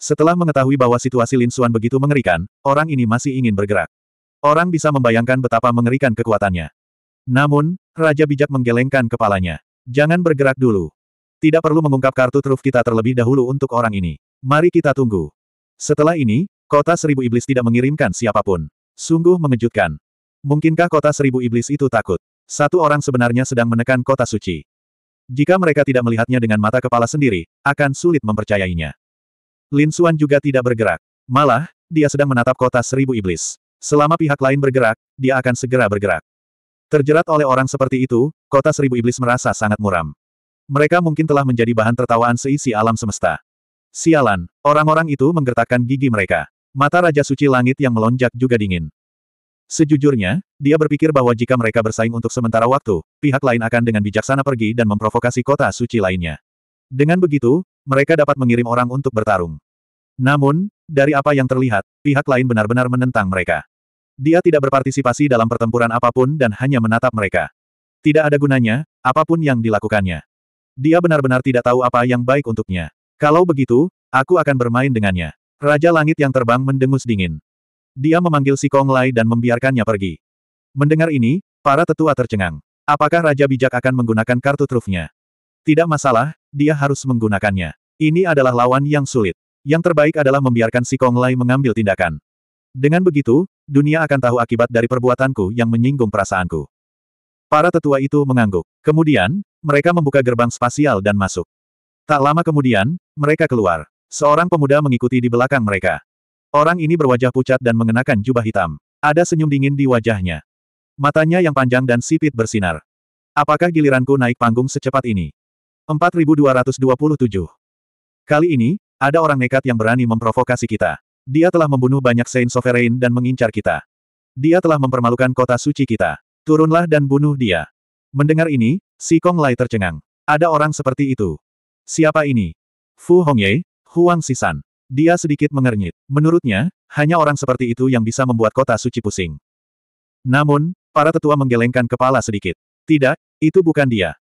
Setelah mengetahui bahwa situasi Lin Xuan begitu mengerikan, orang ini masih ingin bergerak. Orang bisa membayangkan betapa mengerikan kekuatannya. Namun, Raja Bijak menggelengkan kepalanya. Jangan bergerak dulu. Tidak perlu mengungkap kartu truf kita terlebih dahulu untuk orang ini. Mari kita tunggu. Setelah ini, Kota Seribu Iblis tidak mengirimkan siapapun. Sungguh mengejutkan. Mungkinkah Kota Seribu Iblis itu takut? Satu orang sebenarnya sedang menekan Kota Suci. Jika mereka tidak melihatnya dengan mata kepala sendiri, akan sulit mempercayainya. Lin Suan juga tidak bergerak. Malah, dia sedang menatap Kota Seribu Iblis. Selama pihak lain bergerak, dia akan segera bergerak. Terjerat oleh orang seperti itu, Kota Seribu Iblis merasa sangat muram. Mereka mungkin telah menjadi bahan tertawaan seisi alam semesta. Sialan, orang-orang itu menggertakkan gigi mereka. Mata Raja Suci Langit yang melonjak juga dingin. Sejujurnya, dia berpikir bahwa jika mereka bersaing untuk sementara waktu, pihak lain akan dengan bijaksana pergi dan memprovokasi kota suci lainnya. Dengan begitu, mereka dapat mengirim orang untuk bertarung. Namun, dari apa yang terlihat, pihak lain benar-benar menentang mereka. Dia tidak berpartisipasi dalam pertempuran apapun dan hanya menatap mereka. Tidak ada gunanya, apapun yang dilakukannya. Dia benar-benar tidak tahu apa yang baik untuknya. Kalau begitu, aku akan bermain dengannya. Raja Langit yang terbang mendengus dingin. Dia memanggil si Kong Lai dan membiarkannya pergi. Mendengar ini, para tetua tercengang. Apakah Raja Bijak akan menggunakan kartu trufnya? Tidak masalah, dia harus menggunakannya. Ini adalah lawan yang sulit. Yang terbaik adalah membiarkan si Kong Lai mengambil tindakan. Dengan begitu, dunia akan tahu akibat dari perbuatanku yang menyinggung perasaanku. Para tetua itu mengangguk. Kemudian, mereka membuka gerbang spasial dan masuk. Tak lama kemudian, mereka keluar. Seorang pemuda mengikuti di belakang mereka. Orang ini berwajah pucat dan mengenakan jubah hitam. Ada senyum dingin di wajahnya. Matanya yang panjang dan sipit bersinar. Apakah giliranku naik panggung secepat ini? 4227. Kali ini, ada orang nekat yang berani memprovokasi kita. Dia telah membunuh banyak Saint Sovereign dan mengincar kita. Dia telah mempermalukan kota suci kita. Turunlah dan bunuh dia. Mendengar ini, si Kong Lai tercengang. Ada orang seperti itu. Siapa ini? Fu Hongye, Huang Sisan. Dia sedikit mengernyit. Menurutnya, hanya orang seperti itu yang bisa membuat kota suci pusing. Namun, para tetua menggelengkan kepala sedikit. Tidak, itu bukan dia.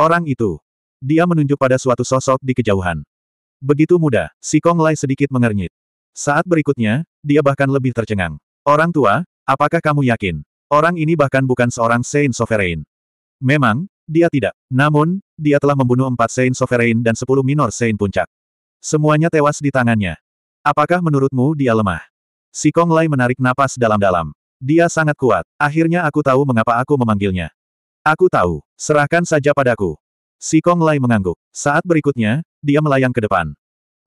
Orang itu. Dia menunjuk pada suatu sosok di kejauhan. Begitu mudah, si Kong Lai sedikit mengernyit. Saat berikutnya, dia bahkan lebih tercengang. Orang tua, apakah kamu yakin? Orang ini bahkan bukan seorang Saint Sovereign. Memang, dia tidak. Namun, dia telah membunuh empat Saint Sovereign dan sepuluh minor Saint Puncak. Semuanya tewas di tangannya. Apakah menurutmu dia lemah? Si Kong Lai menarik napas dalam-dalam. Dia sangat kuat. Akhirnya aku tahu mengapa aku memanggilnya. Aku tahu. Serahkan saja padaku. Si Kong Lai mengangguk. Saat berikutnya, dia melayang ke depan.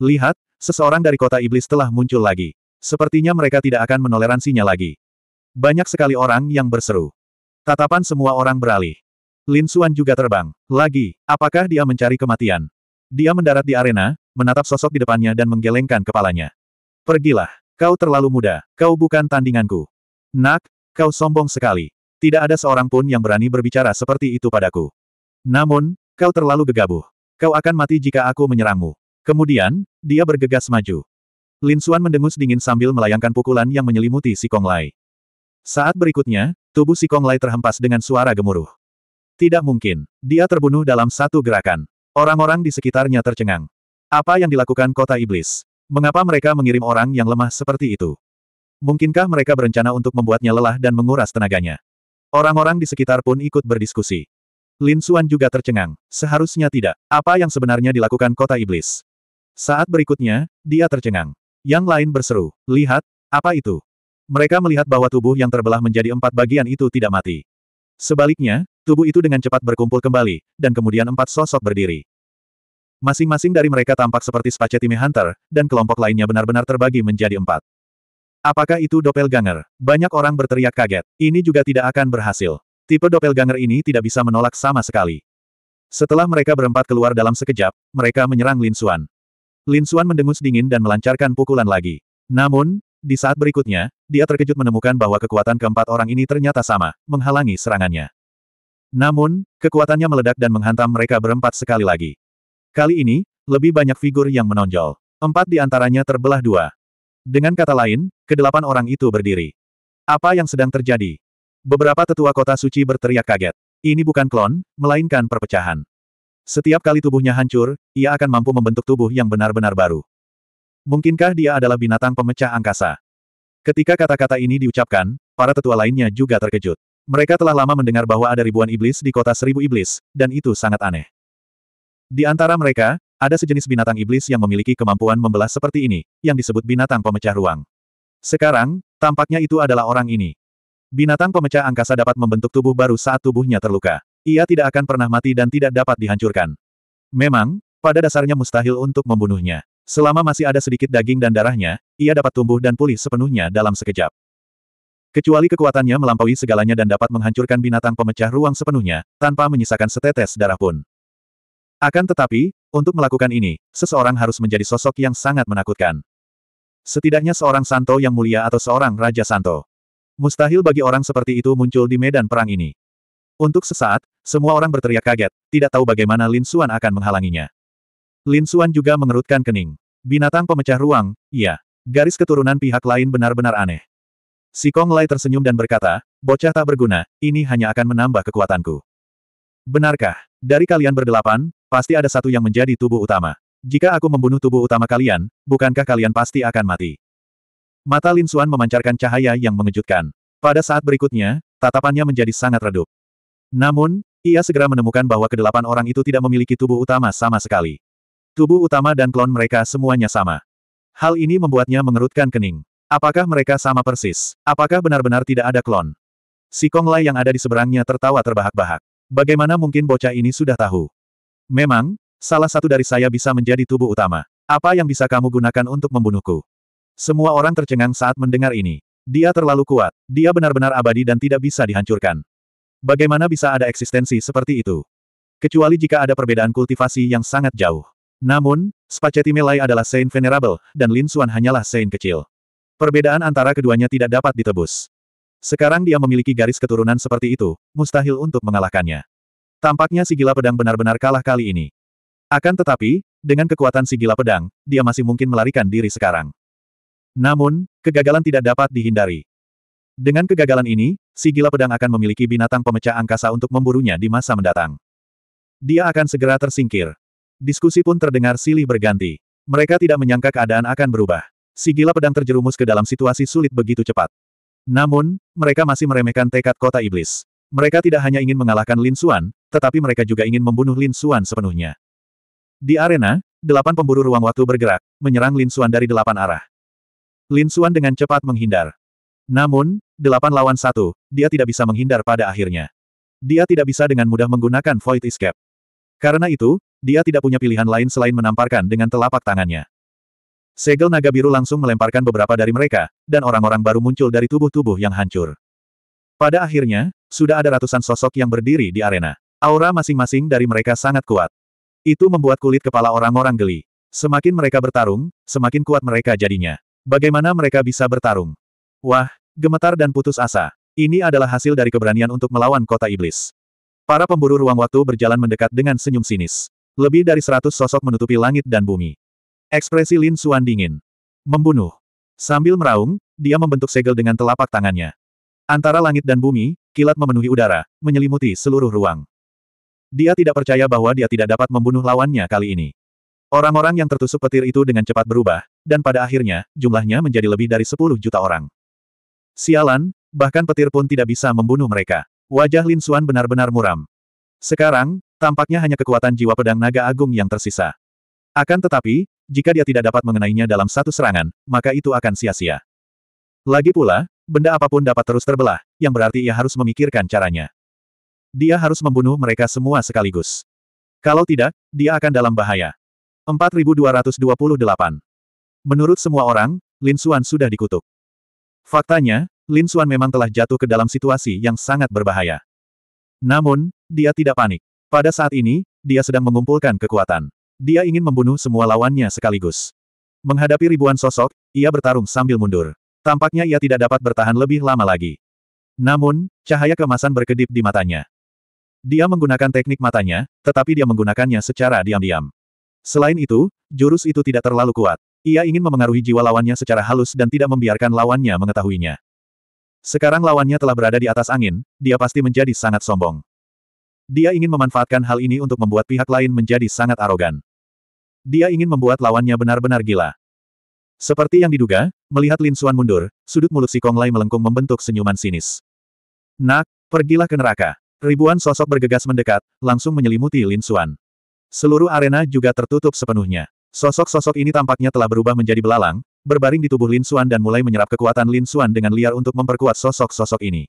Lihat, seseorang dari kota iblis telah muncul lagi. Sepertinya mereka tidak akan menoleransinya lagi. Banyak sekali orang yang berseru. Tatapan semua orang beralih. Lin Xuan juga terbang. Lagi, apakah dia mencari kematian? Dia mendarat di arena, menatap sosok di depannya dan menggelengkan kepalanya. Pergilah, kau terlalu muda, kau bukan tandinganku. Nak, kau sombong sekali. Tidak ada seorang pun yang berani berbicara seperti itu padaku. Namun, kau terlalu gegabah. Kau akan mati jika aku menyerangmu. Kemudian, dia bergegas maju. Lin Xuan mendengus dingin sambil melayangkan pukulan yang menyelimuti si Kong Lai. Saat berikutnya, tubuh si Kong Lai terhempas dengan suara gemuruh. Tidak mungkin, dia terbunuh dalam satu gerakan. Orang-orang di sekitarnya tercengang. Apa yang dilakukan kota iblis? Mengapa mereka mengirim orang yang lemah seperti itu? Mungkinkah mereka berencana untuk membuatnya lelah dan menguras tenaganya? Orang-orang di sekitar pun ikut berdiskusi. Lin Xuan juga tercengang. Seharusnya tidak. Apa yang sebenarnya dilakukan kota iblis? Saat berikutnya, dia tercengang. Yang lain berseru, lihat, apa itu? Mereka melihat bahwa tubuh yang terbelah menjadi empat bagian itu tidak mati. Sebaliknya, Tubuh itu dengan cepat berkumpul kembali, dan kemudian empat sosok berdiri. Masing-masing dari mereka tampak seperti Spacetime Hunter, dan kelompok lainnya benar-benar terbagi menjadi empat. Apakah itu doppelganger? Banyak orang berteriak kaget. Ini juga tidak akan berhasil. Tipe doppelganger ini tidak bisa menolak sama sekali. Setelah mereka berempat keluar dalam sekejap, mereka menyerang Lin Xuan. Lin Xuan mendengus dingin dan melancarkan pukulan lagi. Namun, di saat berikutnya, dia terkejut menemukan bahwa kekuatan keempat orang ini ternyata sama, menghalangi serangannya. Namun, kekuatannya meledak dan menghantam mereka berempat sekali lagi. Kali ini, lebih banyak figur yang menonjol. Empat di antaranya terbelah dua. Dengan kata lain, kedelapan orang itu berdiri. Apa yang sedang terjadi? Beberapa tetua kota suci berteriak kaget. Ini bukan klon, melainkan perpecahan. Setiap kali tubuhnya hancur, ia akan mampu membentuk tubuh yang benar-benar baru. Mungkinkah dia adalah binatang pemecah angkasa? Ketika kata-kata ini diucapkan, para tetua lainnya juga terkejut. Mereka telah lama mendengar bahwa ada ribuan iblis di kota seribu iblis, dan itu sangat aneh. Di antara mereka, ada sejenis binatang iblis yang memiliki kemampuan membelah seperti ini, yang disebut binatang pemecah ruang. Sekarang, tampaknya itu adalah orang ini. Binatang pemecah angkasa dapat membentuk tubuh baru saat tubuhnya terluka. Ia tidak akan pernah mati dan tidak dapat dihancurkan. Memang, pada dasarnya mustahil untuk membunuhnya. Selama masih ada sedikit daging dan darahnya, ia dapat tumbuh dan pulih sepenuhnya dalam sekejap. Kecuali kekuatannya melampaui segalanya dan dapat menghancurkan binatang pemecah ruang sepenuhnya, tanpa menyisakan setetes darah pun. Akan tetapi, untuk melakukan ini, seseorang harus menjadi sosok yang sangat menakutkan. Setidaknya seorang santo yang mulia atau seorang raja santo. Mustahil bagi orang seperti itu muncul di medan perang ini. Untuk sesaat, semua orang berteriak kaget, tidak tahu bagaimana Lin Xuan akan menghalanginya. Lin Xuan juga mengerutkan kening. Binatang pemecah ruang, iya. Garis keturunan pihak lain benar-benar aneh. Si Kong Lai tersenyum dan berkata, bocah tak berguna, ini hanya akan menambah kekuatanku. Benarkah? Dari kalian berdelapan, pasti ada satu yang menjadi tubuh utama. Jika aku membunuh tubuh utama kalian, bukankah kalian pasti akan mati? Mata Lin Xuan memancarkan cahaya yang mengejutkan. Pada saat berikutnya, tatapannya menjadi sangat redup. Namun, ia segera menemukan bahwa kedelapan orang itu tidak memiliki tubuh utama sama sekali. Tubuh utama dan klon mereka semuanya sama. Hal ini membuatnya mengerutkan kening. Apakah mereka sama persis? Apakah benar-benar tidak ada klon? Si Konglai yang ada di seberangnya tertawa terbahak-bahak. Bagaimana mungkin bocah ini sudah tahu? Memang, salah satu dari saya bisa menjadi tubuh utama. Apa yang bisa kamu gunakan untuk membunuhku? Semua orang tercengang saat mendengar ini. Dia terlalu kuat, dia benar-benar abadi dan tidak bisa dihancurkan. Bagaimana bisa ada eksistensi seperti itu? Kecuali jika ada perbedaan kultivasi yang sangat jauh. Namun, Spaceti Melai adalah Saint Venerable, dan Lin Suan hanyalah Saint kecil. Perbedaan antara keduanya tidak dapat ditebus. Sekarang dia memiliki garis keturunan seperti itu, mustahil untuk mengalahkannya. Tampaknya si gila pedang benar-benar kalah kali ini. Akan tetapi, dengan kekuatan si gila pedang, dia masih mungkin melarikan diri sekarang. Namun, kegagalan tidak dapat dihindari. Dengan kegagalan ini, si gila pedang akan memiliki binatang pemecah angkasa untuk memburunya di masa mendatang. Dia akan segera tersingkir. Diskusi pun terdengar silih berganti. Mereka tidak menyangka keadaan akan berubah. Sigila pedang terjerumus ke dalam situasi sulit begitu cepat. Namun, mereka masih meremehkan tekad kota iblis. Mereka tidak hanya ingin mengalahkan Lin Suan, tetapi mereka juga ingin membunuh Lin Suan sepenuhnya. Di arena, delapan pemburu ruang waktu bergerak, menyerang Lin Suan dari delapan arah. Lin Suan dengan cepat menghindar. Namun, delapan lawan satu, dia tidak bisa menghindar pada akhirnya. Dia tidak bisa dengan mudah menggunakan Void Escape. Karena itu, dia tidak punya pilihan lain selain menamparkan dengan telapak tangannya. Segel naga biru langsung melemparkan beberapa dari mereka, dan orang-orang baru muncul dari tubuh-tubuh yang hancur. Pada akhirnya, sudah ada ratusan sosok yang berdiri di arena. Aura masing-masing dari mereka sangat kuat. Itu membuat kulit kepala orang-orang geli. Semakin mereka bertarung, semakin kuat mereka jadinya. Bagaimana mereka bisa bertarung? Wah, gemetar dan putus asa. Ini adalah hasil dari keberanian untuk melawan kota iblis. Para pemburu ruang waktu berjalan mendekat dengan senyum sinis. Lebih dari seratus sosok menutupi langit dan bumi. Ekspresi Lin Xuan dingin. Membunuh. Sambil meraung, dia membentuk segel dengan telapak tangannya. Antara langit dan bumi, kilat memenuhi udara, menyelimuti seluruh ruang. Dia tidak percaya bahwa dia tidak dapat membunuh lawannya kali ini. Orang-orang yang tertusuk petir itu dengan cepat berubah, dan pada akhirnya, jumlahnya menjadi lebih dari 10 juta orang. Sialan, bahkan petir pun tidak bisa membunuh mereka. Wajah Lin Xuan benar-benar muram. Sekarang, tampaknya hanya kekuatan jiwa pedang naga agung yang tersisa. Akan tetapi, jika dia tidak dapat mengenainya dalam satu serangan, maka itu akan sia-sia. Lagi pula, benda apapun dapat terus terbelah, yang berarti ia harus memikirkan caranya. Dia harus membunuh mereka semua sekaligus. Kalau tidak, dia akan dalam bahaya. 4228 Menurut semua orang, Lin Xuan sudah dikutuk. Faktanya, Lin Xuan memang telah jatuh ke dalam situasi yang sangat berbahaya. Namun, dia tidak panik. Pada saat ini, dia sedang mengumpulkan kekuatan. Dia ingin membunuh semua lawannya sekaligus. Menghadapi ribuan sosok, ia bertarung sambil mundur. Tampaknya ia tidak dapat bertahan lebih lama lagi. Namun, cahaya kemasan berkedip di matanya. Dia menggunakan teknik matanya, tetapi dia menggunakannya secara diam-diam. Selain itu, jurus itu tidak terlalu kuat. Ia ingin memengaruhi jiwa lawannya secara halus dan tidak membiarkan lawannya mengetahuinya. Sekarang lawannya telah berada di atas angin, dia pasti menjadi sangat sombong. Dia ingin memanfaatkan hal ini untuk membuat pihak lain menjadi sangat arogan. Dia ingin membuat lawannya benar-benar gila. Seperti yang diduga, melihat Lin Suan mundur, sudut mulut si Kong Lai melengkung membentuk senyuman sinis. Nak, pergilah ke neraka. Ribuan sosok bergegas mendekat, langsung menyelimuti Lin Suan. Seluruh arena juga tertutup sepenuhnya. Sosok-sosok ini tampaknya telah berubah menjadi belalang, berbaring di tubuh Lin Suan dan mulai menyerap kekuatan Lin Suan dengan liar untuk memperkuat sosok-sosok ini.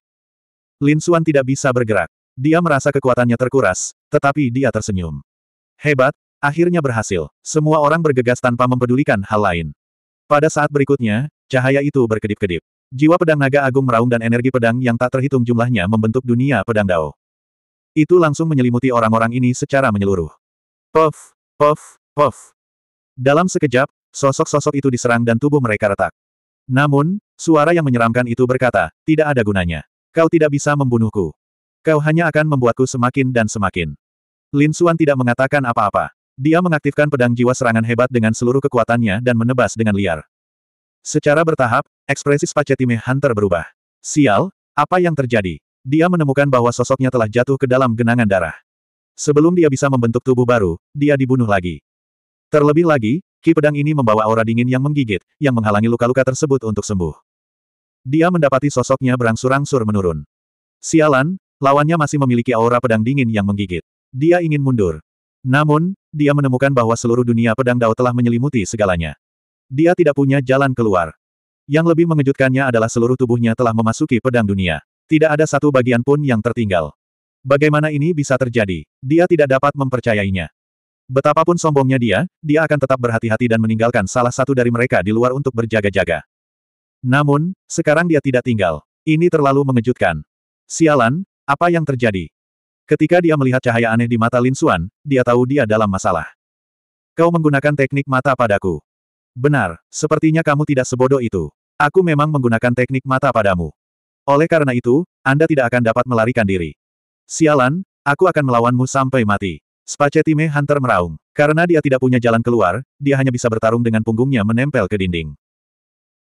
Lin Suan tidak bisa bergerak. Dia merasa kekuatannya terkuras, tetapi dia tersenyum. Hebat, akhirnya berhasil. Semua orang bergegas tanpa mempedulikan hal lain. Pada saat berikutnya, cahaya itu berkedip-kedip. Jiwa pedang naga agung meraung dan energi pedang yang tak terhitung jumlahnya membentuk dunia pedang dao. Itu langsung menyelimuti orang-orang ini secara menyeluruh. Puff, puff, puff. Dalam sekejap, sosok-sosok itu diserang dan tubuh mereka retak. Namun, suara yang menyeramkan itu berkata, tidak ada gunanya. Kau tidak bisa membunuhku. Kau hanya akan membuatku semakin dan semakin. Lin Suan tidak mengatakan apa-apa. Dia mengaktifkan pedang jiwa serangan hebat dengan seluruh kekuatannya dan menebas dengan liar. Secara bertahap, ekspresi Spacetime Hunter berubah. Sial, apa yang terjadi? Dia menemukan bahwa sosoknya telah jatuh ke dalam genangan darah. Sebelum dia bisa membentuk tubuh baru, dia dibunuh lagi. Terlebih lagi, Ki pedang ini membawa aura dingin yang menggigit, yang menghalangi luka-luka tersebut untuk sembuh. Dia mendapati sosoknya berangsur-angsur menurun. Sialan, Lawannya masih memiliki aura pedang dingin yang menggigit. Dia ingin mundur. Namun, dia menemukan bahwa seluruh dunia pedang Dao telah menyelimuti segalanya. Dia tidak punya jalan keluar. Yang lebih mengejutkannya adalah seluruh tubuhnya telah memasuki pedang dunia. Tidak ada satu bagian pun yang tertinggal. Bagaimana ini bisa terjadi? Dia tidak dapat mempercayainya. Betapapun sombongnya dia, dia akan tetap berhati-hati dan meninggalkan salah satu dari mereka di luar untuk berjaga-jaga. Namun, sekarang dia tidak tinggal. Ini terlalu mengejutkan. Sialan, apa yang terjadi? Ketika dia melihat cahaya aneh di mata Lin Xuan, dia tahu dia dalam masalah. Kau menggunakan teknik mata padaku. Benar, sepertinya kamu tidak sebodoh itu. Aku memang menggunakan teknik mata padamu. Oleh karena itu, Anda tidak akan dapat melarikan diri. Sialan, aku akan melawanmu sampai mati. Spacetime Hunter meraung. Karena dia tidak punya jalan keluar, dia hanya bisa bertarung dengan punggungnya menempel ke dinding.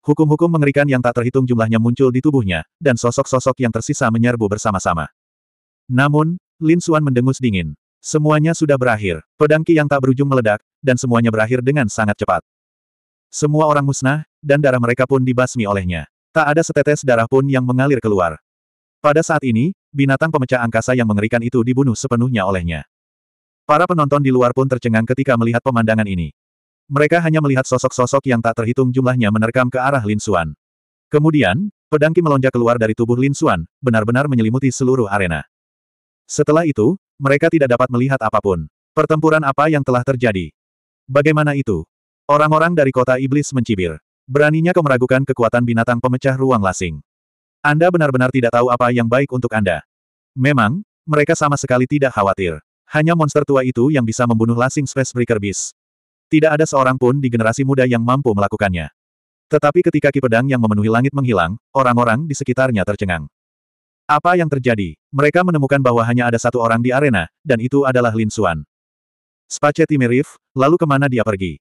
Hukum-hukum mengerikan yang tak terhitung jumlahnya muncul di tubuhnya, dan sosok-sosok yang tersisa menyerbu bersama-sama. Namun, Lin Xuan mendengus dingin. Semuanya sudah berakhir, pedang Ki yang tak berujung meledak, dan semuanya berakhir dengan sangat cepat. Semua orang musnah, dan darah mereka pun dibasmi olehnya. Tak ada setetes darah pun yang mengalir keluar. Pada saat ini, binatang pemecah angkasa yang mengerikan itu dibunuh sepenuhnya olehnya. Para penonton di luar pun tercengang ketika melihat pemandangan ini. Mereka hanya melihat sosok-sosok yang tak terhitung jumlahnya menerkam ke arah Lin Xuan. Kemudian, pedangki melonjak keluar dari tubuh Lin Xuan, benar-benar menyelimuti seluruh arena. Setelah itu, mereka tidak dapat melihat apapun. Pertempuran apa yang telah terjadi? Bagaimana itu? Orang-orang dari kota iblis mencibir. Beraninya kau meragukan kekuatan binatang pemecah ruang lasing. Anda benar-benar tidak tahu apa yang baik untuk Anda. Memang, mereka sama sekali tidak khawatir. Hanya monster tua itu yang bisa membunuh lasing Space Breaker Beast. Tidak ada seorang pun di generasi muda yang mampu melakukannya. Tetapi ketika ki pedang yang memenuhi langit menghilang, orang-orang di sekitarnya tercengang. Apa yang terjadi? Mereka menemukan bahwa hanya ada satu orang di arena, dan itu adalah Lin Suan. Space Merif, lalu kemana dia pergi?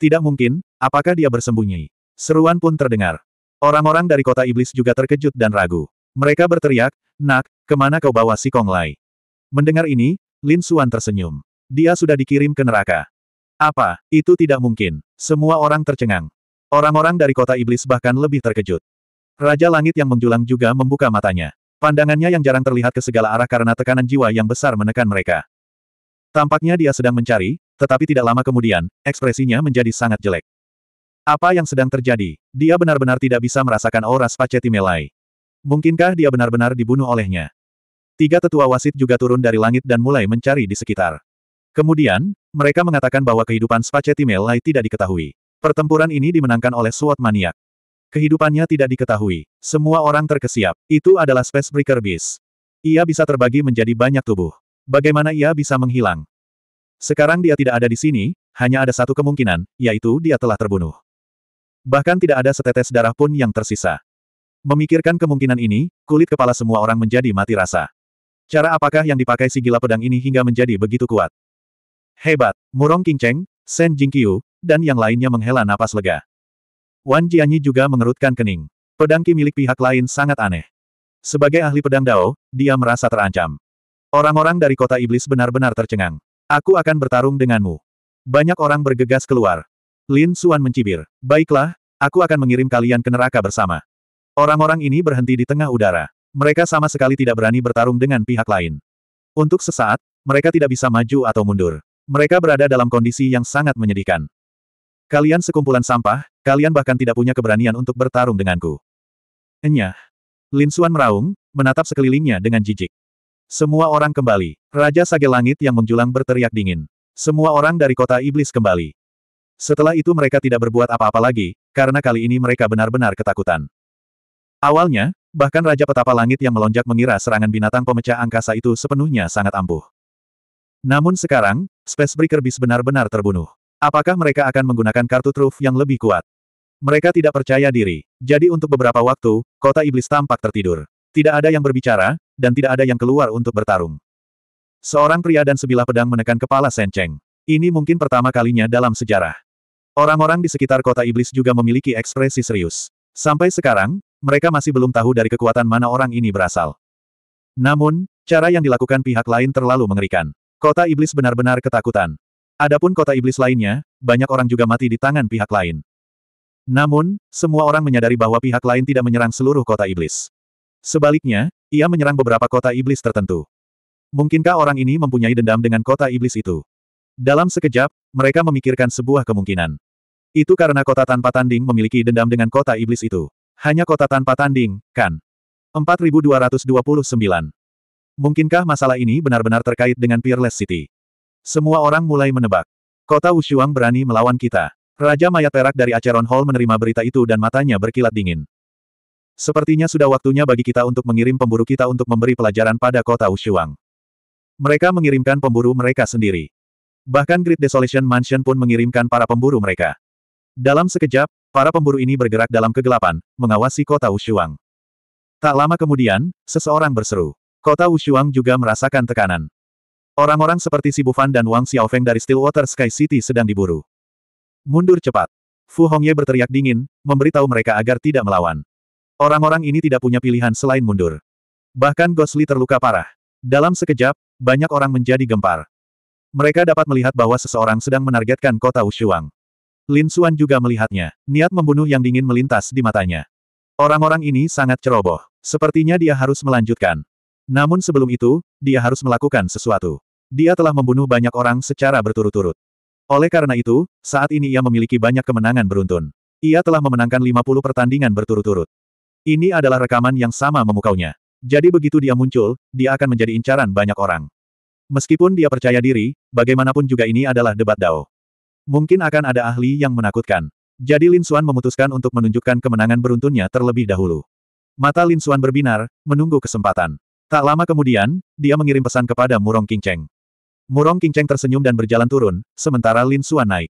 Tidak mungkin, apakah dia bersembunyi? Seruan pun terdengar. Orang-orang dari kota iblis juga terkejut dan ragu. Mereka berteriak, Nak, kemana kau bawa si Kong Lai? Mendengar ini, Lin Suan tersenyum. Dia sudah dikirim ke neraka. Apa, itu tidak mungkin. Semua orang tercengang. Orang-orang dari kota iblis bahkan lebih terkejut. Raja langit yang menjulang juga membuka matanya. Pandangannya yang jarang terlihat ke segala arah karena tekanan jiwa yang besar menekan mereka. Tampaknya dia sedang mencari, tetapi tidak lama kemudian, ekspresinya menjadi sangat jelek. Apa yang sedang terjadi? Dia benar-benar tidak bisa merasakan aura Spaceti Melai. Mungkinkah dia benar-benar dibunuh olehnya? Tiga tetua wasit juga turun dari langit dan mulai mencari di sekitar. Kemudian, mereka mengatakan bahwa kehidupan Spaceti Melai tidak diketahui. Pertempuran ini dimenangkan oleh Suot maniak. Kehidupannya tidak diketahui. Semua orang terkesiap. Itu adalah Space Breaker Beast. Ia bisa terbagi menjadi banyak tubuh. Bagaimana ia bisa menghilang? Sekarang dia tidak ada di sini, hanya ada satu kemungkinan, yaitu dia telah terbunuh. Bahkan tidak ada setetes darah pun yang tersisa. Memikirkan kemungkinan ini, kulit kepala semua orang menjadi mati rasa. Cara apakah yang dipakai si gila pedang ini hingga menjadi begitu kuat? Hebat, Murong Qingcheng, Shen Jingqiu, dan yang lainnya menghela napas lega. Wan Jianyi juga mengerutkan kening. Pedang Ki milik pihak lain sangat aneh. Sebagai ahli pedang Dao, dia merasa terancam. Orang-orang dari kota iblis benar-benar tercengang. Aku akan bertarung denganmu. Banyak orang bergegas keluar. Lin Suan mencibir. Baiklah, aku akan mengirim kalian ke neraka bersama. Orang-orang ini berhenti di tengah udara. Mereka sama sekali tidak berani bertarung dengan pihak lain. Untuk sesaat, mereka tidak bisa maju atau mundur. Mereka berada dalam kondisi yang sangat menyedihkan. Kalian sekumpulan sampah, kalian bahkan tidak punya keberanian untuk bertarung denganku. Enyah. Lin Xuan meraung, menatap sekelilingnya dengan jijik. Semua orang kembali. Raja Sage Langit yang menjulang berteriak dingin. Semua orang dari kota iblis kembali. Setelah itu mereka tidak berbuat apa-apa lagi, karena kali ini mereka benar-benar ketakutan. Awalnya, bahkan Raja Petapa Langit yang melonjak mengira serangan binatang pemecah angkasa itu sepenuhnya sangat ampuh. Namun sekarang, Spacebreaker Beast benar-benar terbunuh. Apakah mereka akan menggunakan kartu truf yang lebih kuat? Mereka tidak percaya diri, jadi untuk beberapa waktu, kota iblis tampak tertidur. Tidak ada yang berbicara, dan tidak ada yang keluar untuk bertarung. Seorang pria dan sebilah pedang menekan kepala Senceng. Ini mungkin pertama kalinya dalam sejarah. Orang-orang di sekitar kota iblis juga memiliki ekspresi serius. Sampai sekarang, mereka masih belum tahu dari kekuatan mana orang ini berasal. Namun, cara yang dilakukan pihak lain terlalu mengerikan. Kota Iblis benar-benar ketakutan. Adapun kota iblis lainnya, banyak orang juga mati di tangan pihak lain. Namun, semua orang menyadari bahwa pihak lain tidak menyerang seluruh kota iblis. Sebaliknya, ia menyerang beberapa kota iblis tertentu. Mungkinkah orang ini mempunyai dendam dengan kota iblis itu? Dalam sekejap, mereka memikirkan sebuah kemungkinan. Itu karena kota tanpa tanding memiliki dendam dengan kota iblis itu. Hanya kota tanpa tanding, kan? 4229 Mungkinkah masalah ini benar-benar terkait dengan Peerless City? Semua orang mulai menebak. Kota Wushuang berani melawan kita. Raja mayat perak dari Aceron Hall menerima berita itu dan matanya berkilat dingin. Sepertinya sudah waktunya bagi kita untuk mengirim pemburu kita untuk memberi pelajaran pada kota Wushuang. Mereka mengirimkan pemburu mereka sendiri. Bahkan Great Desolation Mansion pun mengirimkan para pemburu mereka. Dalam sekejap, para pemburu ini bergerak dalam kegelapan, mengawasi kota Wushuang. Tak lama kemudian, seseorang berseru. Kota Wushuang juga merasakan tekanan. Orang-orang seperti Si Bufan dan Wang Xiaofeng dari Stillwater Sky City sedang diburu. Mundur cepat. Fu Hongye berteriak dingin, memberitahu mereka agar tidak melawan. Orang-orang ini tidak punya pilihan selain mundur. Bahkan Gosli terluka parah. Dalam sekejap, banyak orang menjadi gempar. Mereka dapat melihat bahwa seseorang sedang menargetkan kota Wushuang. Lin Xuan juga melihatnya. Niat membunuh yang dingin melintas di matanya. Orang-orang ini sangat ceroboh. Sepertinya dia harus melanjutkan. Namun sebelum itu, dia harus melakukan sesuatu. Dia telah membunuh banyak orang secara berturut-turut. Oleh karena itu, saat ini ia memiliki banyak kemenangan beruntun. Ia telah memenangkan 50 pertandingan berturut-turut. Ini adalah rekaman yang sama memukaunya. Jadi begitu dia muncul, dia akan menjadi incaran banyak orang. Meskipun dia percaya diri, bagaimanapun juga ini adalah debat Dao. Mungkin akan ada ahli yang menakutkan. Jadi Lin Xuan memutuskan untuk menunjukkan kemenangan beruntunnya terlebih dahulu. Mata Lin Xuan berbinar, menunggu kesempatan. Tak lama kemudian, dia mengirim pesan kepada Murong Kingcheng. Murong Kingcheng tersenyum dan berjalan turun, sementara Lin Xuan naik.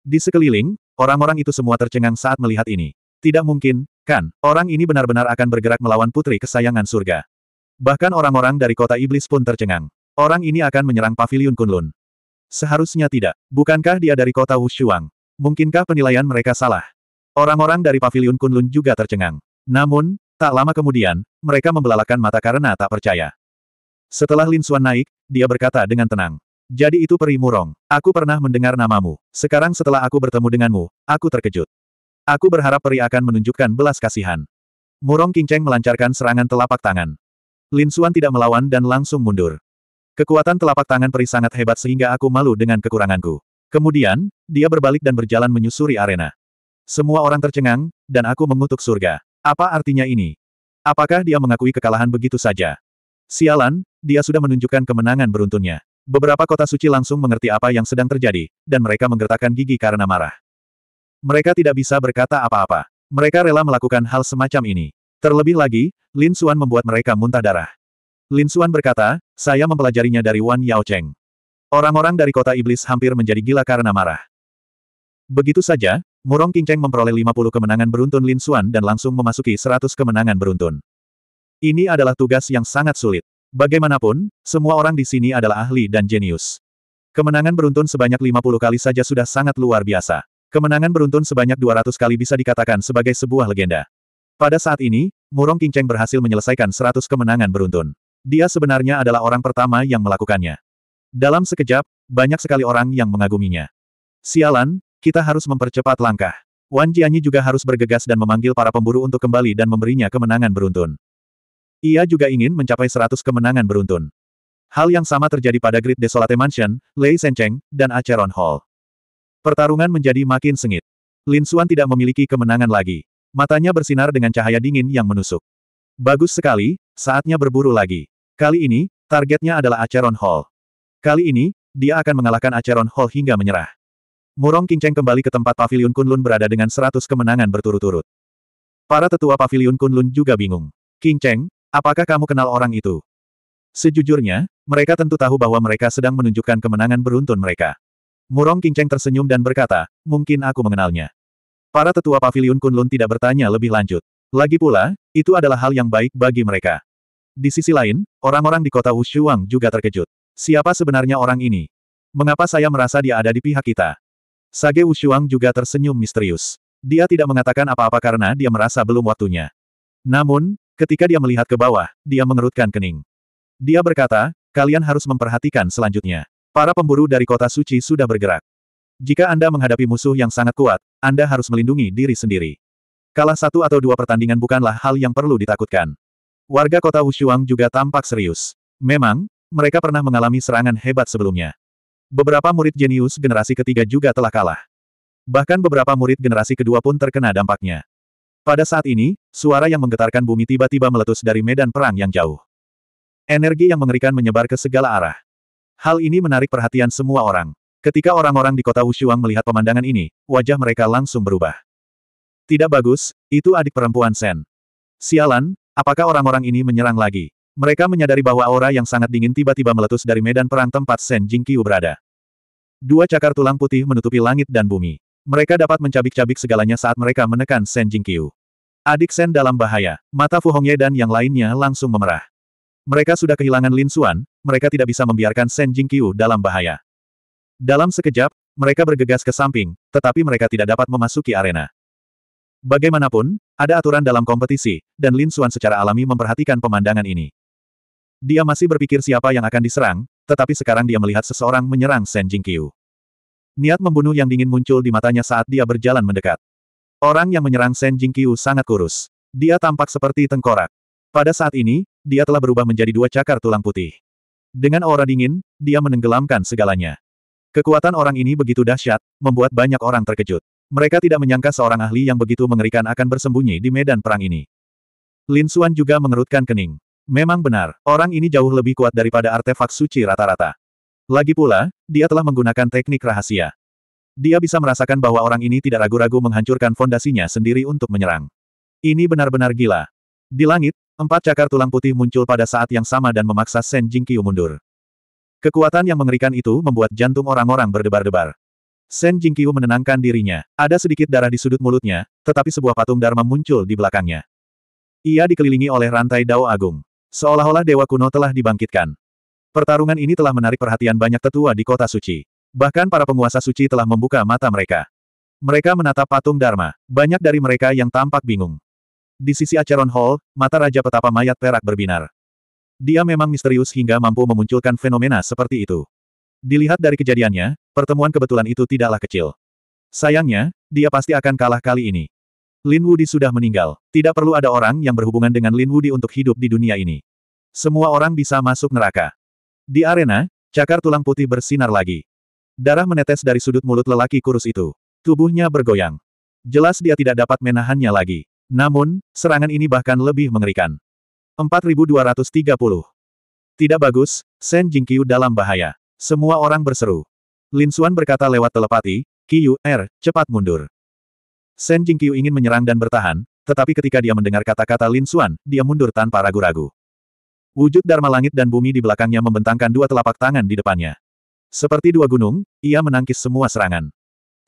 Di sekeliling, orang-orang itu semua tercengang saat melihat ini. Tidak mungkin, kan, orang ini benar-benar akan bergerak melawan putri kesayangan surga. Bahkan orang-orang dari kota iblis pun tercengang. Orang ini akan menyerang Paviliun Kunlun. Seharusnya tidak. Bukankah dia dari kota Wushuang? Mungkinkah penilaian mereka salah? Orang-orang dari Paviliun Kunlun juga tercengang. Namun, Tak lama kemudian, mereka membelalakan mata karena tak percaya. Setelah Lin Xuan naik, dia berkata dengan tenang. Jadi itu peri murong, aku pernah mendengar namamu, sekarang setelah aku bertemu denganmu, aku terkejut. Aku berharap peri akan menunjukkan belas kasihan. Murong Kinceng melancarkan serangan telapak tangan. Lin Xuan tidak melawan dan langsung mundur. Kekuatan telapak tangan peri sangat hebat sehingga aku malu dengan kekuranganku. Kemudian, dia berbalik dan berjalan menyusuri arena. Semua orang tercengang, dan aku mengutuk surga. Apa artinya ini? Apakah dia mengakui kekalahan begitu saja? Sialan, dia sudah menunjukkan kemenangan beruntunnya. Beberapa kota suci langsung mengerti apa yang sedang terjadi, dan mereka menggertakkan gigi karena marah. Mereka tidak bisa berkata apa-apa. Mereka rela melakukan hal semacam ini. Terlebih lagi, Lin Xuan membuat mereka muntah darah. Lin Xuan berkata, saya mempelajarinya dari Wan Yao Cheng. Orang-orang dari kota iblis hampir menjadi gila karena marah. Begitu saja, Murong Qingcheng memperoleh 50 kemenangan beruntun Lin Xuan dan langsung memasuki 100 kemenangan beruntun. Ini adalah tugas yang sangat sulit. Bagaimanapun, semua orang di sini adalah ahli dan jenius. Kemenangan beruntun sebanyak 50 kali saja sudah sangat luar biasa. Kemenangan beruntun sebanyak 200 kali bisa dikatakan sebagai sebuah legenda. Pada saat ini, Murong Qingcheng berhasil menyelesaikan 100 kemenangan beruntun. Dia sebenarnya adalah orang pertama yang melakukannya. Dalam sekejap, banyak sekali orang yang mengaguminya. Sialan, kita harus mempercepat langkah. Wan Jianyi juga harus bergegas dan memanggil para pemburu untuk kembali dan memberinya kemenangan beruntun. Ia juga ingin mencapai 100 kemenangan beruntun. Hal yang sama terjadi pada Great Desolate Mansion, Lei Sencheng, dan Acheron Hall. Pertarungan menjadi makin sengit. Lin Xuan tidak memiliki kemenangan lagi. Matanya bersinar dengan cahaya dingin yang menusuk. Bagus sekali, saatnya berburu lagi. Kali ini, targetnya adalah Acheron Hall. Kali ini, dia akan mengalahkan Acheron Hall hingga menyerah. Murong Kinceng kembali ke tempat Paviliun Kunlun berada dengan seratus kemenangan berturut-turut. Para tetua Paviliun Kunlun juga bingung. Kinceng, apakah kamu kenal orang itu? Sejujurnya, mereka tentu tahu bahwa mereka sedang menunjukkan kemenangan beruntun mereka. Murong Kinceng tersenyum dan berkata, mungkin aku mengenalnya. Para tetua Paviliun Kunlun tidak bertanya lebih lanjut. Lagi pula, itu adalah hal yang baik bagi mereka. Di sisi lain, orang-orang di kota Wushuang juga terkejut. Siapa sebenarnya orang ini? Mengapa saya merasa dia ada di pihak kita? Sage Wushuang juga tersenyum misterius. Dia tidak mengatakan apa-apa karena dia merasa belum waktunya. Namun, ketika dia melihat ke bawah, dia mengerutkan kening. Dia berkata, kalian harus memperhatikan selanjutnya. Para pemburu dari kota suci sudah bergerak. Jika Anda menghadapi musuh yang sangat kuat, Anda harus melindungi diri sendiri. Kalah satu atau dua pertandingan bukanlah hal yang perlu ditakutkan. Warga kota Wushuang juga tampak serius. Memang, mereka pernah mengalami serangan hebat sebelumnya. Beberapa murid jenius generasi ketiga juga telah kalah. Bahkan beberapa murid generasi kedua pun terkena dampaknya. Pada saat ini, suara yang menggetarkan bumi tiba-tiba meletus dari medan perang yang jauh. Energi yang mengerikan menyebar ke segala arah. Hal ini menarik perhatian semua orang. Ketika orang-orang di kota Wushuang melihat pemandangan ini, wajah mereka langsung berubah. Tidak bagus, itu adik perempuan Sen. Sialan, apakah orang-orang ini menyerang lagi? Mereka menyadari bahwa aura yang sangat dingin tiba-tiba meletus dari medan perang tempat Sen Jingqiu berada. Dua cakar tulang putih menutupi langit dan bumi. Mereka dapat mencabik-cabik segalanya saat mereka menekan Shen Jingqiu. Adik Shen dalam bahaya, mata Fu Hongye dan yang lainnya langsung memerah. Mereka sudah kehilangan Lin Xuan, mereka tidak bisa membiarkan Shen Jingqiu dalam bahaya. Dalam sekejap, mereka bergegas ke samping, tetapi mereka tidak dapat memasuki arena. Bagaimanapun, ada aturan dalam kompetisi, dan Lin Xuan secara alami memperhatikan pemandangan ini. Dia masih berpikir siapa yang akan diserang, tetapi sekarang dia melihat seseorang menyerang Shen Jingqiu. Niat membunuh yang dingin muncul di matanya saat dia berjalan mendekat. Orang yang menyerang Shen Jingqiu sangat kurus. Dia tampak seperti tengkorak. Pada saat ini, dia telah berubah menjadi dua cakar tulang putih. Dengan aura dingin, dia menenggelamkan segalanya. Kekuatan orang ini begitu dahsyat, membuat banyak orang terkejut. Mereka tidak menyangka seorang ahli yang begitu mengerikan akan bersembunyi di medan perang ini. Lin Suan juga mengerutkan kening. Memang benar, orang ini jauh lebih kuat daripada artefak suci rata-rata. Lagi pula, dia telah menggunakan teknik rahasia. Dia bisa merasakan bahwa orang ini tidak ragu-ragu menghancurkan fondasinya sendiri untuk menyerang. Ini benar-benar gila. Di langit, empat cakar tulang putih muncul pada saat yang sama dan memaksa Shen Jingqiu mundur. Kekuatan yang mengerikan itu membuat jantung orang-orang berdebar-debar. Shen Jingqiu menenangkan dirinya. Ada sedikit darah di sudut mulutnya, tetapi sebuah patung Dharma muncul di belakangnya. Ia dikelilingi oleh rantai Dao Agung. Seolah-olah dewa kuno telah dibangkitkan. Pertarungan ini telah menarik perhatian banyak tetua di kota suci. Bahkan para penguasa suci telah membuka mata mereka. Mereka menatap patung Dharma. Banyak dari mereka yang tampak bingung. Di sisi Acheron Hall, mata Raja Petapa Mayat Perak berbinar. Dia memang misterius hingga mampu memunculkan fenomena seperti itu. Dilihat dari kejadiannya, pertemuan kebetulan itu tidaklah kecil. Sayangnya, dia pasti akan kalah kali ini. Lin Wudi sudah meninggal. Tidak perlu ada orang yang berhubungan dengan Lin Wudi untuk hidup di dunia ini. Semua orang bisa masuk neraka. Di arena, cakar tulang putih bersinar lagi. Darah menetes dari sudut mulut lelaki kurus itu. Tubuhnya bergoyang. Jelas dia tidak dapat menahannya lagi. Namun, serangan ini bahkan lebih mengerikan. 4230. Tidak bagus, Sen Jingqiu dalam bahaya. Semua orang berseru. Lin Xuan berkata lewat telepati, Qiu, R, er, cepat mundur. Shen Jingqiu ingin menyerang dan bertahan, tetapi ketika dia mendengar kata-kata Lin Xuan, dia mundur tanpa ragu-ragu. Wujud Dharma langit dan bumi di belakangnya membentangkan dua telapak tangan di depannya. Seperti dua gunung, ia menangkis semua serangan.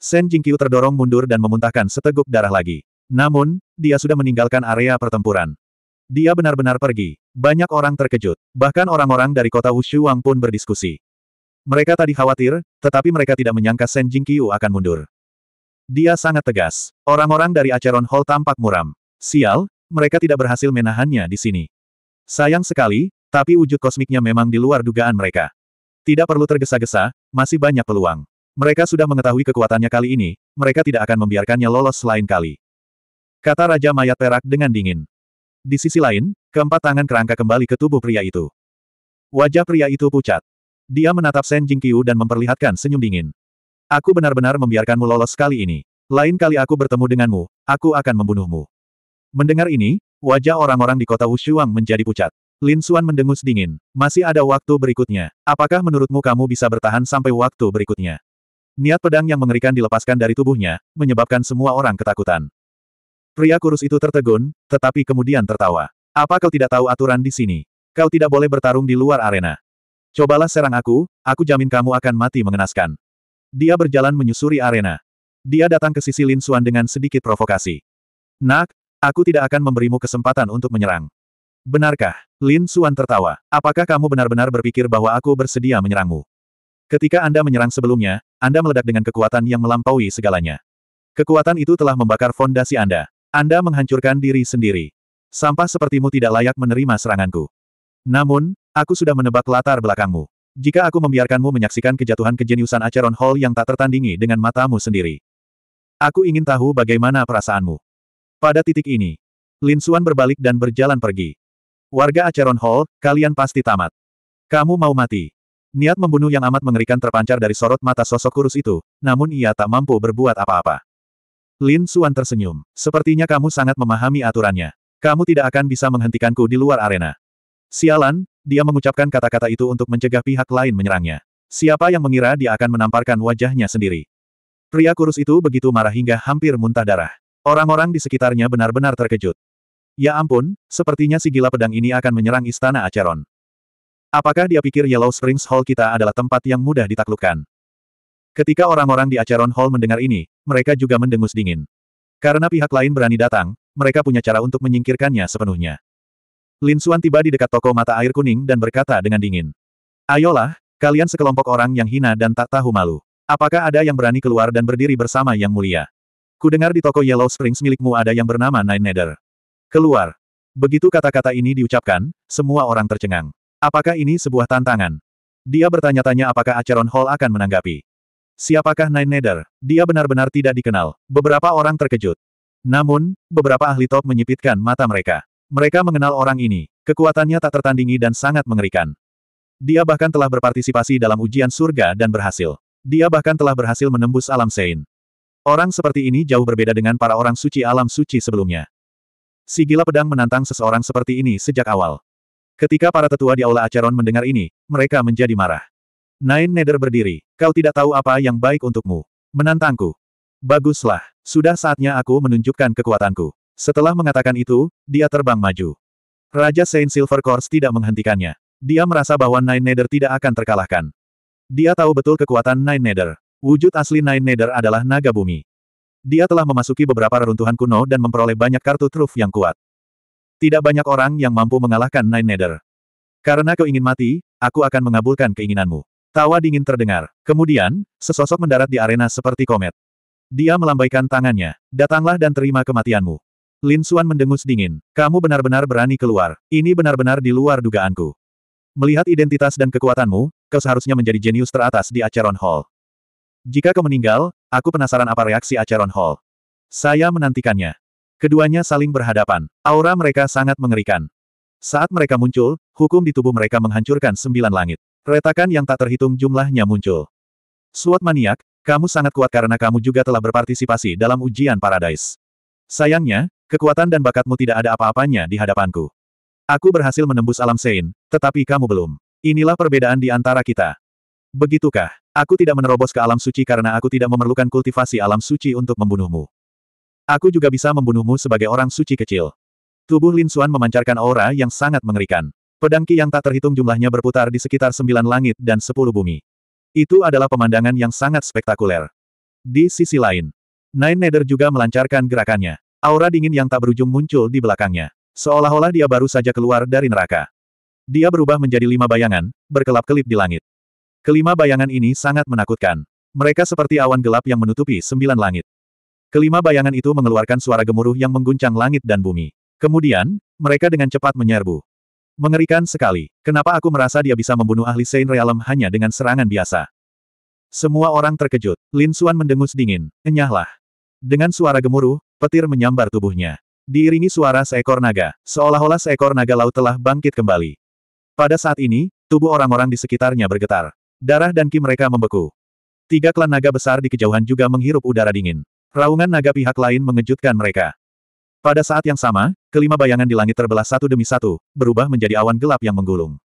Shen Jingqiu terdorong mundur dan memuntahkan seteguk darah lagi. Namun, dia sudah meninggalkan area pertempuran. Dia benar-benar pergi. Banyak orang terkejut. Bahkan orang-orang dari kota Wushuang pun berdiskusi. Mereka tadi khawatir, tetapi mereka tidak menyangka Shen Jingqiu akan mundur. Dia sangat tegas. Orang-orang dari Acheron Hall tampak muram. Sial, mereka tidak berhasil menahannya di sini. Sayang sekali, tapi wujud kosmiknya memang di luar dugaan mereka. Tidak perlu tergesa-gesa, masih banyak peluang. Mereka sudah mengetahui kekuatannya kali ini, mereka tidak akan membiarkannya lolos selain kali. Kata Raja Mayat Perak dengan dingin. Di sisi lain, keempat tangan kerangka kembali ke tubuh pria itu. Wajah pria itu pucat. Dia menatap Shen Jingqiu dan memperlihatkan senyum dingin. Aku benar-benar membiarkanmu lolos kali ini. Lain kali aku bertemu denganmu, aku akan membunuhmu. Mendengar ini, wajah orang-orang di kota Wushuang menjadi pucat. Lin Xuan mendengus dingin. Masih ada waktu berikutnya. Apakah menurutmu kamu bisa bertahan sampai waktu berikutnya? Niat pedang yang mengerikan dilepaskan dari tubuhnya, menyebabkan semua orang ketakutan. Pria kurus itu tertegun, tetapi kemudian tertawa. Apa kau tidak tahu aturan di sini? Kau tidak boleh bertarung di luar arena. Cobalah serang aku, aku jamin kamu akan mati mengenaskan. Dia berjalan menyusuri arena. Dia datang ke sisi Lin Xuan dengan sedikit provokasi. Nak, aku tidak akan memberimu kesempatan untuk menyerang. Benarkah? Lin Xuan tertawa. Apakah kamu benar-benar berpikir bahwa aku bersedia menyerangmu? Ketika Anda menyerang sebelumnya, Anda meledak dengan kekuatan yang melampaui segalanya. Kekuatan itu telah membakar fondasi Anda. Anda menghancurkan diri sendiri. Sampah sepertimu tidak layak menerima seranganku. Namun, aku sudah menebak latar belakangmu. Jika aku membiarkanmu menyaksikan kejatuhan kejeniusan Acheron Hall yang tak tertandingi dengan matamu sendiri. Aku ingin tahu bagaimana perasaanmu. Pada titik ini, Lin Suan berbalik dan berjalan pergi. Warga Acheron Hall, kalian pasti tamat. Kamu mau mati. Niat membunuh yang amat mengerikan terpancar dari sorot mata sosok kurus itu, namun ia tak mampu berbuat apa-apa. Lin Suan tersenyum. Sepertinya kamu sangat memahami aturannya. Kamu tidak akan bisa menghentikanku di luar arena. Sialan, dia mengucapkan kata-kata itu untuk mencegah pihak lain menyerangnya. Siapa yang mengira dia akan menamparkan wajahnya sendiri? Pria kurus itu begitu marah hingga hampir muntah darah. Orang-orang di sekitarnya benar-benar terkejut. Ya ampun, sepertinya si gila pedang ini akan menyerang istana Acheron. Apakah dia pikir Yellow Springs Hall kita adalah tempat yang mudah ditaklukkan? Ketika orang-orang di Acheron Hall mendengar ini, mereka juga mendengus dingin. Karena pihak lain berani datang, mereka punya cara untuk menyingkirkannya sepenuhnya. Lin Suan tiba di dekat toko mata air kuning dan berkata dengan dingin. Ayolah, kalian sekelompok orang yang hina dan tak tahu malu. Apakah ada yang berani keluar dan berdiri bersama yang mulia? Kudengar di toko Yellow Springs milikmu ada yang bernama Nine Nether. Keluar. Begitu kata-kata ini diucapkan, semua orang tercengang. Apakah ini sebuah tantangan? Dia bertanya-tanya apakah Acheron Hall akan menanggapi. Siapakah Nine Nether? Dia benar-benar tidak dikenal. Beberapa orang terkejut. Namun, beberapa ahli top menyipitkan mata mereka. Mereka mengenal orang ini, kekuatannya tak tertandingi dan sangat mengerikan. Dia bahkan telah berpartisipasi dalam ujian surga dan berhasil. Dia bahkan telah berhasil menembus alam sein. Orang seperti ini jauh berbeda dengan para orang suci alam suci sebelumnya. Sigila pedang menantang seseorang seperti ini sejak awal. Ketika para tetua di Aula Acheron mendengar ini, mereka menjadi marah. Nine Nether berdiri, kau tidak tahu apa yang baik untukmu. Menantangku. Baguslah, sudah saatnya aku menunjukkan kekuatanku. Setelah mengatakan itu, dia terbang maju. Raja Saint Silver Course tidak menghentikannya. Dia merasa bahwa Nine Nether tidak akan terkalahkan. Dia tahu betul kekuatan Nine Nether. Wujud asli Nine Nether adalah naga bumi. Dia telah memasuki beberapa reruntuhan kuno dan memperoleh banyak kartu truf yang kuat. Tidak banyak orang yang mampu mengalahkan Nine Nether. Karena kau ingin mati, aku akan mengabulkan keinginanmu. Tawa dingin terdengar. Kemudian, sesosok mendarat di arena seperti komet. Dia melambaikan tangannya. Datanglah dan terima kematianmu. Lin Suan mendengus dingin. Kamu benar-benar berani keluar. Ini benar-benar di luar dugaanku. Melihat identitas dan kekuatanmu, kau seharusnya menjadi jenius teratas di Acheron Hall. Jika kau meninggal, aku penasaran apa reaksi Acheron Hall. Saya menantikannya. Keduanya saling berhadapan. Aura mereka sangat mengerikan. Saat mereka muncul, hukum di tubuh mereka menghancurkan sembilan langit. Retakan yang tak terhitung jumlahnya muncul. Suat maniak, kamu sangat kuat karena kamu juga telah berpartisipasi dalam ujian paradise. Sayangnya, Kekuatan dan bakatmu tidak ada apa-apanya di hadapanku. Aku berhasil menembus alam sein, tetapi kamu belum. Inilah perbedaan di antara kita. Begitukah? Aku tidak menerobos ke alam suci karena aku tidak memerlukan kultivasi alam suci untuk membunuhmu. Aku juga bisa membunuhmu sebagai orang suci kecil. Tubuh Lin Xuan memancarkan aura yang sangat mengerikan. Pedangki yang tak terhitung jumlahnya berputar di sekitar sembilan langit dan sepuluh bumi. Itu adalah pemandangan yang sangat spektakuler. Di sisi lain, Nine Nether juga melancarkan gerakannya. Aura dingin yang tak berujung muncul di belakangnya. Seolah-olah dia baru saja keluar dari neraka. Dia berubah menjadi lima bayangan, berkelap-kelip di langit. Kelima bayangan ini sangat menakutkan. Mereka seperti awan gelap yang menutupi sembilan langit. Kelima bayangan itu mengeluarkan suara gemuruh yang mengguncang langit dan bumi. Kemudian, mereka dengan cepat menyerbu. Mengerikan sekali. Kenapa aku merasa dia bisa membunuh ahli Saint Realm hanya dengan serangan biasa? Semua orang terkejut. Lin Xuan mendengus dingin. Enyahlah. Dengan suara gemuruh, Petir menyambar tubuhnya. Diiringi suara seekor naga, seolah-olah seekor naga laut telah bangkit kembali. Pada saat ini, tubuh orang-orang di sekitarnya bergetar. Darah dan ki mereka membeku. Tiga klan naga besar di kejauhan juga menghirup udara dingin. Raungan naga pihak lain mengejutkan mereka. Pada saat yang sama, kelima bayangan di langit terbelah satu demi satu, berubah menjadi awan gelap yang menggulung.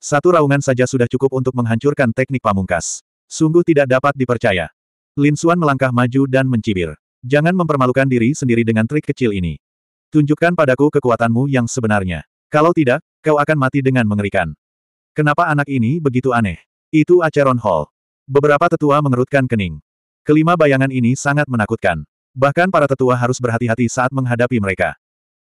Satu raungan saja sudah cukup untuk menghancurkan teknik pamungkas. Sungguh tidak dapat dipercaya. Lin Xuan melangkah maju dan mencibir. Jangan mempermalukan diri sendiri dengan trik kecil ini. Tunjukkan padaku kekuatanmu yang sebenarnya. Kalau tidak, kau akan mati dengan mengerikan. Kenapa anak ini begitu aneh? Itu Acheron Hall. Beberapa tetua mengerutkan kening. Kelima bayangan ini sangat menakutkan. Bahkan para tetua harus berhati-hati saat menghadapi mereka.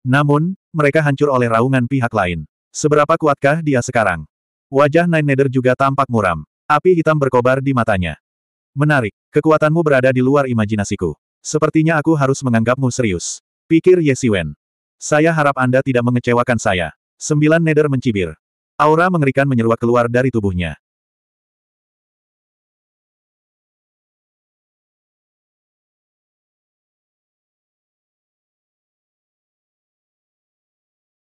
Namun, mereka hancur oleh raungan pihak lain. Seberapa kuatkah dia sekarang? Wajah Nine Nether juga tampak muram. Api hitam berkobar di matanya. Menarik, kekuatanmu berada di luar imajinasiku. Sepertinya aku harus menganggapmu serius. Pikir Ye Siwen. Saya harap Anda tidak mengecewakan saya. Sembilan neder mencibir. Aura mengerikan menyeruak keluar dari tubuhnya.